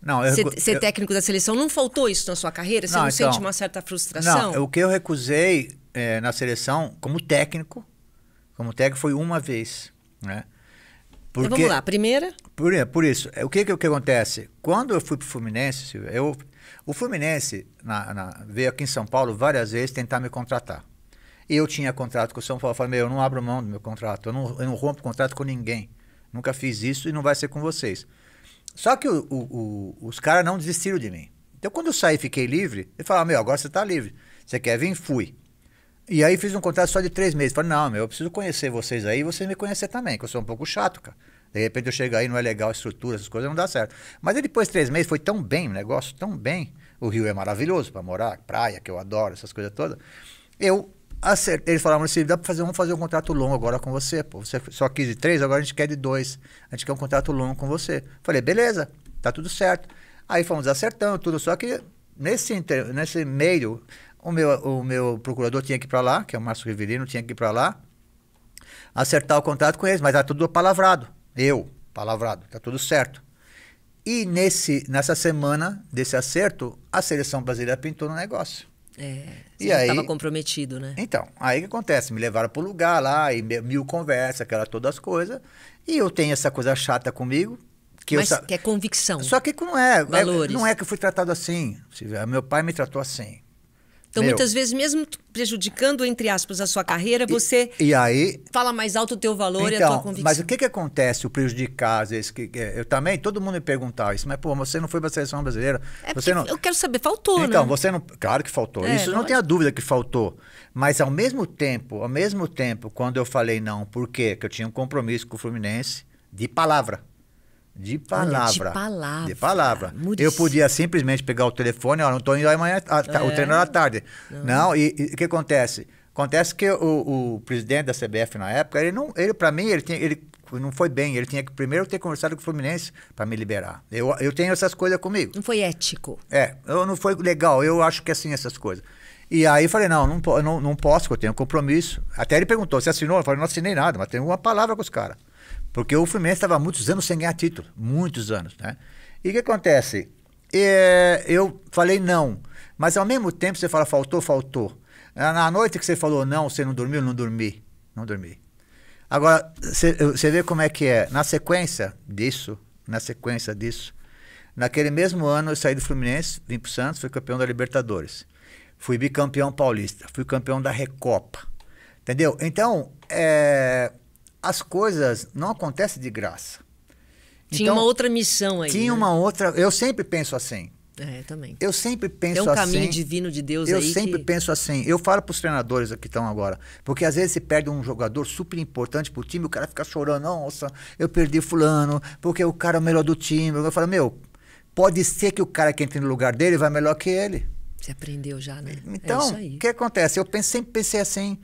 Não, eu, ser, ser técnico da seleção, não faltou isso na sua carreira? Você não, não então, sente uma certa frustração? Não, o que eu recusei é, na seleção, como técnico, como técnico foi uma vez, né? Porque, então vamos lá, primeira? Por, é, por isso, é, o que, que, que acontece? Quando eu fui para o Fluminense, eu, o Fluminense na, na, veio aqui em São Paulo várias vezes tentar me contratar. E eu tinha contrato com o São Paulo, eu falei, meu, eu não abro mão do meu contrato, eu não, eu não rompo contrato com ninguém. Nunca fiz isso e não vai ser com vocês. Só que o, o, o, os caras não desistiram de mim. Então, quando eu saí e fiquei livre, ele falou: meu, agora você está livre. Você quer vir? Fui. E aí fiz um contrato só de três meses. Falei, não, meu, eu preciso conhecer vocês aí e vocês me conhecer também, que eu sou um pouco chato, cara. De repente eu chego aí, não é legal a estrutura, essas coisas, não dá certo. Mas aí depois de três meses foi tão bem o negócio, tão bem. O Rio é maravilhoso para morar, praia, que eu adoro, essas coisas todas. Eu Acertei. Eles falavam assim: dá pra fazer, vamos fazer um contrato longo agora com você, pô. Você só quis de três, agora a gente quer de dois. A gente quer um contrato longo com você. Falei, beleza, tá tudo certo. Aí fomos acertando tudo, só que nesse, inter, nesse meio, o meu, o meu procurador tinha que ir pra lá, que é o Márcio Riverino, tinha que ir pra lá, acertar o contrato com eles, mas tá tudo palavrado. Eu, palavrado, tá tudo certo. E nesse, nessa semana desse acerto, a seleção brasileira pintou no negócio. É, e aí estava comprometido, né? Então, aí o que acontece? Me levaram pro lugar lá, e mil conversas, aquela todas as coisas. E eu tenho essa coisa chata comigo. Que Mas eu, que é convicção. Só que não é, é. Valores. É, não é que eu fui tratado assim. É, meu pai me tratou assim. Então, Meu. muitas vezes, mesmo prejudicando, entre aspas, a sua carreira, você e, aí, fala mais alto o teu valor então, e a então, tua convicção. Mas o que, que acontece, o prejudicar, às vezes? Que, eu também, todo mundo me perguntava isso, mas, pô, você não foi para a seleção brasileira. É você não... Eu quero saber, faltou, Então, né? você não... Claro que faltou. É, isso não tem a dúvida que faltou. Mas, ao mesmo tempo, ao mesmo tempo, quando eu falei não, por quê? Porque eu tinha um compromisso com o Fluminense de palavra. De palavra. Olha, de palavra. De palavra. Eu podia simplesmente pegar o telefone, ó, não estou indo amanhã, a, ah, tá, é. o treino era tarde. Não, não e o que acontece? Acontece que o, o, presidente da CBF na época, ele não, ele para mim, ele, tinha, ele não foi bem. Ele tinha que primeiro ter conversado com o Fluminense para me liberar. Eu, eu tenho essas coisas comigo. Não foi ético. É, eu não foi legal. Eu acho que é assim essas coisas. E aí falei, não, não, não, não posso, que eu tenho um compromisso. Até ele perguntou, você assinou? Eu falei, não assinei nada, mas tenho uma palavra com os caras. Porque o Fluminense estava muitos anos sem ganhar título. Muitos anos, né? E o que acontece? É, eu falei não. Mas ao mesmo tempo você fala faltou, faltou. Na noite que você falou não, você não dormiu, não dormi. Não dormi. Agora, você vê como é que é. Na sequência disso, na sequência disso, naquele mesmo ano eu saí do Fluminense, vim para o Santos, fui campeão da Libertadores. Fui bicampeão paulista, fui campeão da Recopa. Entendeu? Então, é, as coisas não acontecem de graça. Tinha então, uma outra missão aí. Tinha né? uma outra. Eu sempre penso assim. É, também. Eu sempre penso assim. É um assim, caminho divino de Deus Eu sempre que... penso assim. Eu falo para os treinadores que estão agora. Porque às vezes se perde um jogador super importante para o time, o cara fica chorando. Nossa, eu perdi Fulano, porque o cara é o melhor do time. Eu falo, meu, pode ser que o cara que entra no lugar dele vai melhor que ele. Você aprendeu já, né? É então, o é que acontece? Eu sempre pensei assim.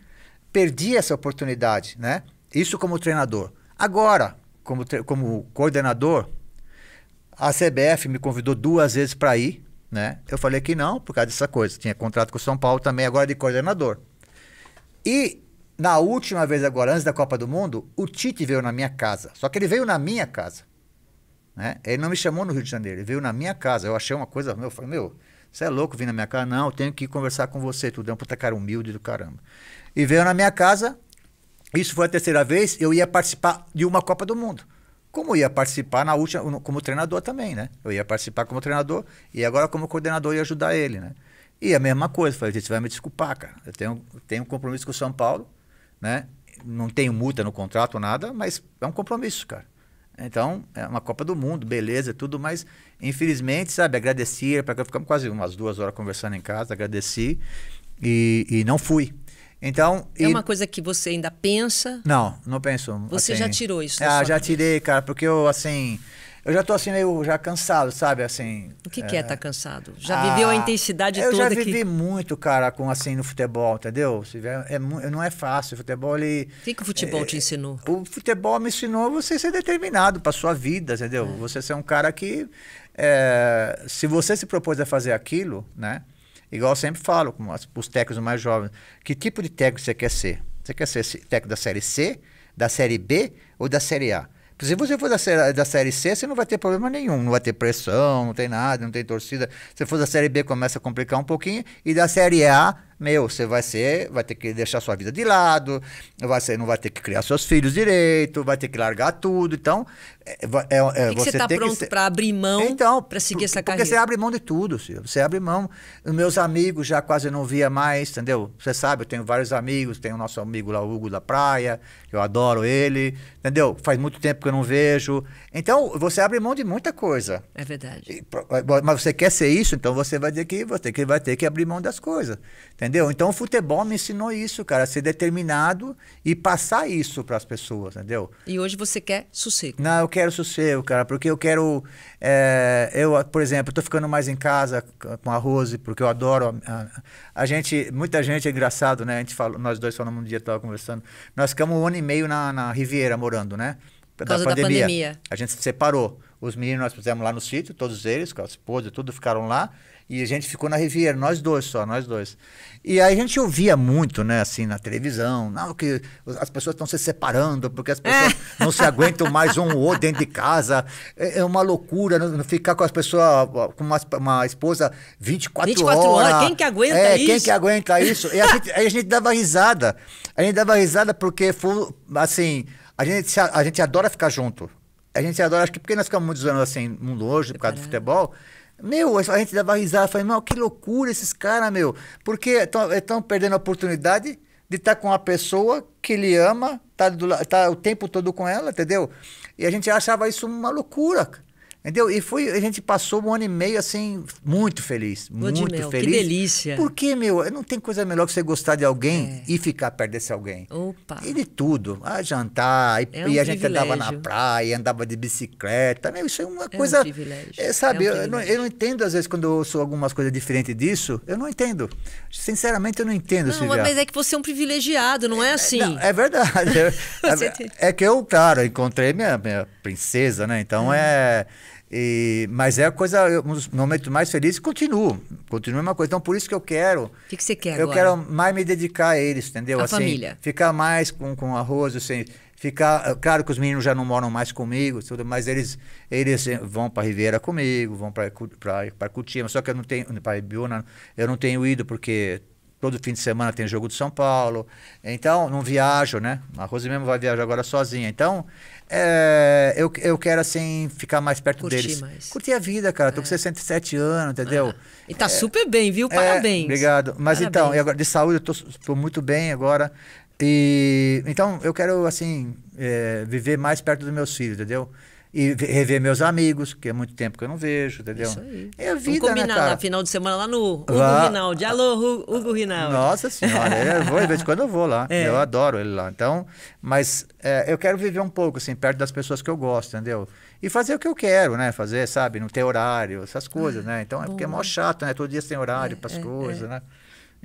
Perdi essa oportunidade, né? Isso como treinador. Agora, como, como coordenador, a CBF me convidou duas vezes para ir, né? Eu falei que não, por causa dessa coisa. Tinha contrato com o São Paulo também, agora de coordenador. E na última vez agora, antes da Copa do Mundo, o Tite veio na minha casa. Só que ele veio na minha casa. Né? Ele não me chamou no Rio de Janeiro, ele veio na minha casa. Eu achei uma coisa, meu, eu falei, meu, você é louco vir na minha casa? Não, eu tenho que conversar com você, tudo. É um puta cara humilde do caramba. E veio na minha casa, isso foi a terceira vez, eu ia participar de uma Copa do Mundo. Como ia participar na última, como treinador também, né? Eu ia participar como treinador e agora como coordenador ia ajudar ele, né? E a mesma coisa, falei, "Você vai me desculpar, cara. Eu tenho, tenho um compromisso com o São Paulo, né? Não tenho multa no contrato, nada, mas é um compromisso, cara. Então, é uma Copa do Mundo, beleza, tudo, mas infelizmente, sabe, agradeci, para ficamos quase umas duas horas conversando em casa, agradeci e, e não fui. Então, é e... uma coisa que você ainda pensa? Não, não penso. Você assim. já tirou isso? Ah, já cabeça. tirei, cara, porque eu assim, eu já tô assim meio já cansado, sabe? Assim. O que, é... que é tá cansado? Já ah, viveu a intensidade eu toda? Eu já vivi que... muito, cara, com assim no futebol, entendeu? É, é, não é fácil. O futebol ele. O que, que o futebol é, te ensinou? O futebol me ensinou você ser determinado para sua vida, entendeu? É. Você ser um cara que, é, se você se propôs a fazer aquilo, né? Igual eu sempre falo com as, os técnicos mais jovens, que tipo de técnico você quer ser? Você quer ser técnico da série C, da série B ou da série A? Porque se você for da série, da série C, você não vai ter problema nenhum, não vai ter pressão, não tem nada, não tem torcida. Se for da série B, começa a complicar um pouquinho, e da série A meu, você vai ser, vai ter que deixar sua vida de lado, vai ser, não vai ter que criar seus filhos direito, vai ter que largar tudo. Então, é, é, é que você está pronto para abrir mão então, para seguir essa porque carreira. Porque você abre mão de tudo, Silvio. Você abre mão. Meus amigos já quase não via mais, entendeu? Você sabe, eu tenho vários amigos, tenho o nosso amigo lá, Hugo da Praia, eu adoro ele, entendeu? Faz muito tempo que eu não vejo. Então, você abre mão de muita coisa. É verdade. E, mas você quer ser isso, então você vai ter que, você vai ter que abrir mão das coisas. Entendeu? Entendeu? Então o futebol me ensinou isso, cara, ser determinado e passar isso para as pessoas, entendeu? E hoje você quer sossego? Não, eu quero sossego, cara, porque eu quero. É, eu, por exemplo, estou ficando mais em casa com a Rose, porque eu adoro. A, a, a, gente, muita gente é engraçado, né? A gente fala, nós dois falamos um dia, tava conversando. Nós ficamos um ano e meio na, na Riviera morando, né? Por causa da pandemia. da pandemia. A gente se separou. Os meninos nós fizemos lá no sítio, todos eles, com as esposas e tudo, ficaram lá. E a gente ficou na Riviera, nós dois só, nós dois. E aí a gente ouvia muito, né, assim, na televisão, não, que as pessoas estão se separando, porque as pessoas é. não se aguentam mais um ou outro dentro de casa. É, é uma loucura não, ficar com as pessoas, com uma, uma esposa 24, 24 horas. horas. Quem que aguenta é, isso? Quem que aguenta isso? E a gente, aí a gente dava risada. A gente dava risada porque foi, assim, a gente, a gente adora ficar junto. A gente adora, acho que porque nós ficamos muitos anos assim, um longe, por causa do é. futebol. Meu, a gente dava risada, falei, meu, que loucura esses caras, meu. Porque estão eh, perdendo a oportunidade de estar tá com a pessoa que ele ama, tá, do, tá o tempo todo com ela, entendeu? E a gente achava isso uma loucura. Entendeu? E foi, a gente passou um ano e meio assim, muito feliz. muito mel, feliz. Que delícia. Porque, meu, não tem coisa melhor que você gostar de alguém é. e ficar perto desse alguém. Opa. E de tudo. A jantar, e, é um e a gente andava na praia, andava de bicicleta. Meu, isso é uma é coisa. Eh, é um privilégio. É, sabe, um privilégio. Eu, não, eu, não, entendo, às vezes, quando eu ouço algumas coisas diferentes disso, eu não entendo. Sinceramente, eu não entendo. Não, mas, mas é que você é um privilegiado, não é, é assim? Não, é verdade. É, é, que eu, claro, encontrei minha, minha princesa, né? Então hum. é. E, mas é a coisa, um dos momentos mais felizes, continuo. Continuo uma coisa. Então, por isso que eu quero. O que, que, você quer eu agora? Eu quero mais me dedicar a eles, entendeu? A assim, família. Ficar mais com, com arroz, assim. Ficar, eh, claro que os meninos já não moram mais comigo, tudo, mas eles, eles eh, vão para Riviera comigo, vão para Cutia, só que eu não tenho, para Ibiúna, eu não tenho ido porque todo fim de semana tem jogo do São Paulo. Então, não viajo, né? A Rose mesmo vai viajar agora sozinha. Então, é, eu, eu quero, assim, ficar mais perto deles. Mais. Curti a vida, cara. É. Tô com 67 é. anos, entendeu? Ah. E tá é, super bem, viu? É, Parabéns. obrigado. Mas então, Parabéns. então, agora, de saúde, eu tô, tô muito bem agora. E então eu quero assim é, viver mais perto dos meus filhos, entendeu? e rever meus amigos, que é muito tempo que eu não vejo, entendeu? Isso aí. É a vida, Vamos né, combinar, né, cara? final de semana lá no Hugo lá... Rinaldi. Alô, Hugo Rinaldi. Nossa Senhora, eu vou, de vez em quando eu vou lá. É. Eu adoro ele lá. Então, mas é, eu quero viver um pouco, assim, perto das pessoas que eu gosto, entendeu? E fazer o que eu quero, né? Fazer, sabe? Não ter horário, essas coisas, ah, né? Então, é porque é mó chato, né? Todo dia sem horário é, para as é, é. coisas, né?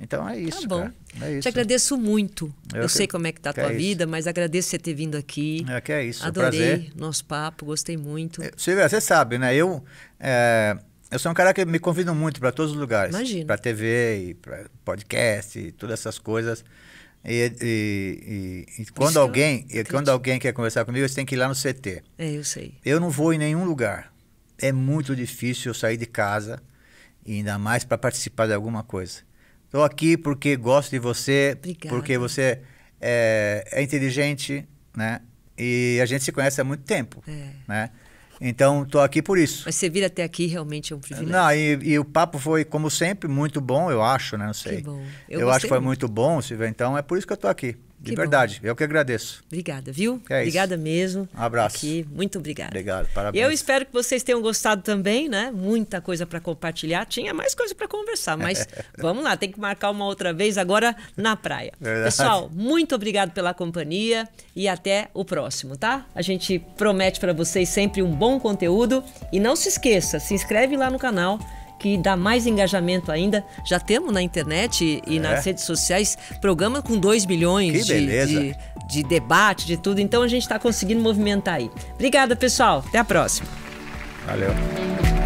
Então é isso. Tá bom. Cara. É isso. Te agradeço muito. Eu, eu sei que, como é que tá a tua é vida, mas agradeço você ter vindo aqui. É que é isso. É Adorei prazer. nosso papo, gostei muito. É, Silvia, você sabe, né? Eu, é, eu sou um cara que me convido muito para todos os lugares. Imagino. Para TV, para podcast, e todas essas coisas. E, e, e, e quando isso alguém, quando alguém quer conversar comigo, você tem que ir lá no CT. É, eu sei. Eu não vou em nenhum lugar. É muito difícil eu sair de casa, e ainda mais para participar de alguma coisa. Estou aqui porque gosto de você, Obrigada. porque você é, é, inteligente, né? E a gente se conhece há muito tempo, é. né? Então, estou aqui por isso. Mas você vir até aqui realmente é um privilégio. Não, e, e, o papo foi, como sempre, muito bom, eu acho, né? Não sei. Que bom. Eu, eu acho que foi muito bom, Silvia. Então, é por isso que eu estou aqui. De que verdade, bom. eu que agradeço. Obrigada, viu? É obrigada isso. mesmo. Um abraço. Aqui. Muito obrigada. Obrigado, parabéns. Eu espero que vocês tenham gostado também, né? Muita coisa para compartilhar. Tinha mais coisa para conversar, mas vamos lá, tem que marcar uma outra vez agora na praia. Verdade. Pessoal, muito obrigado pela companhia e até o próximo, tá? A gente promete para vocês sempre um bom conteúdo e não se esqueça, se inscreve lá no canal que dá mais engajamento ainda. Já temos na internet e é. nas redes sociais programa com 2 milhões de, de, de debate, de tudo. Então a gente está conseguindo movimentar aí. Obrigada, pessoal. Até a próxima. Valeu.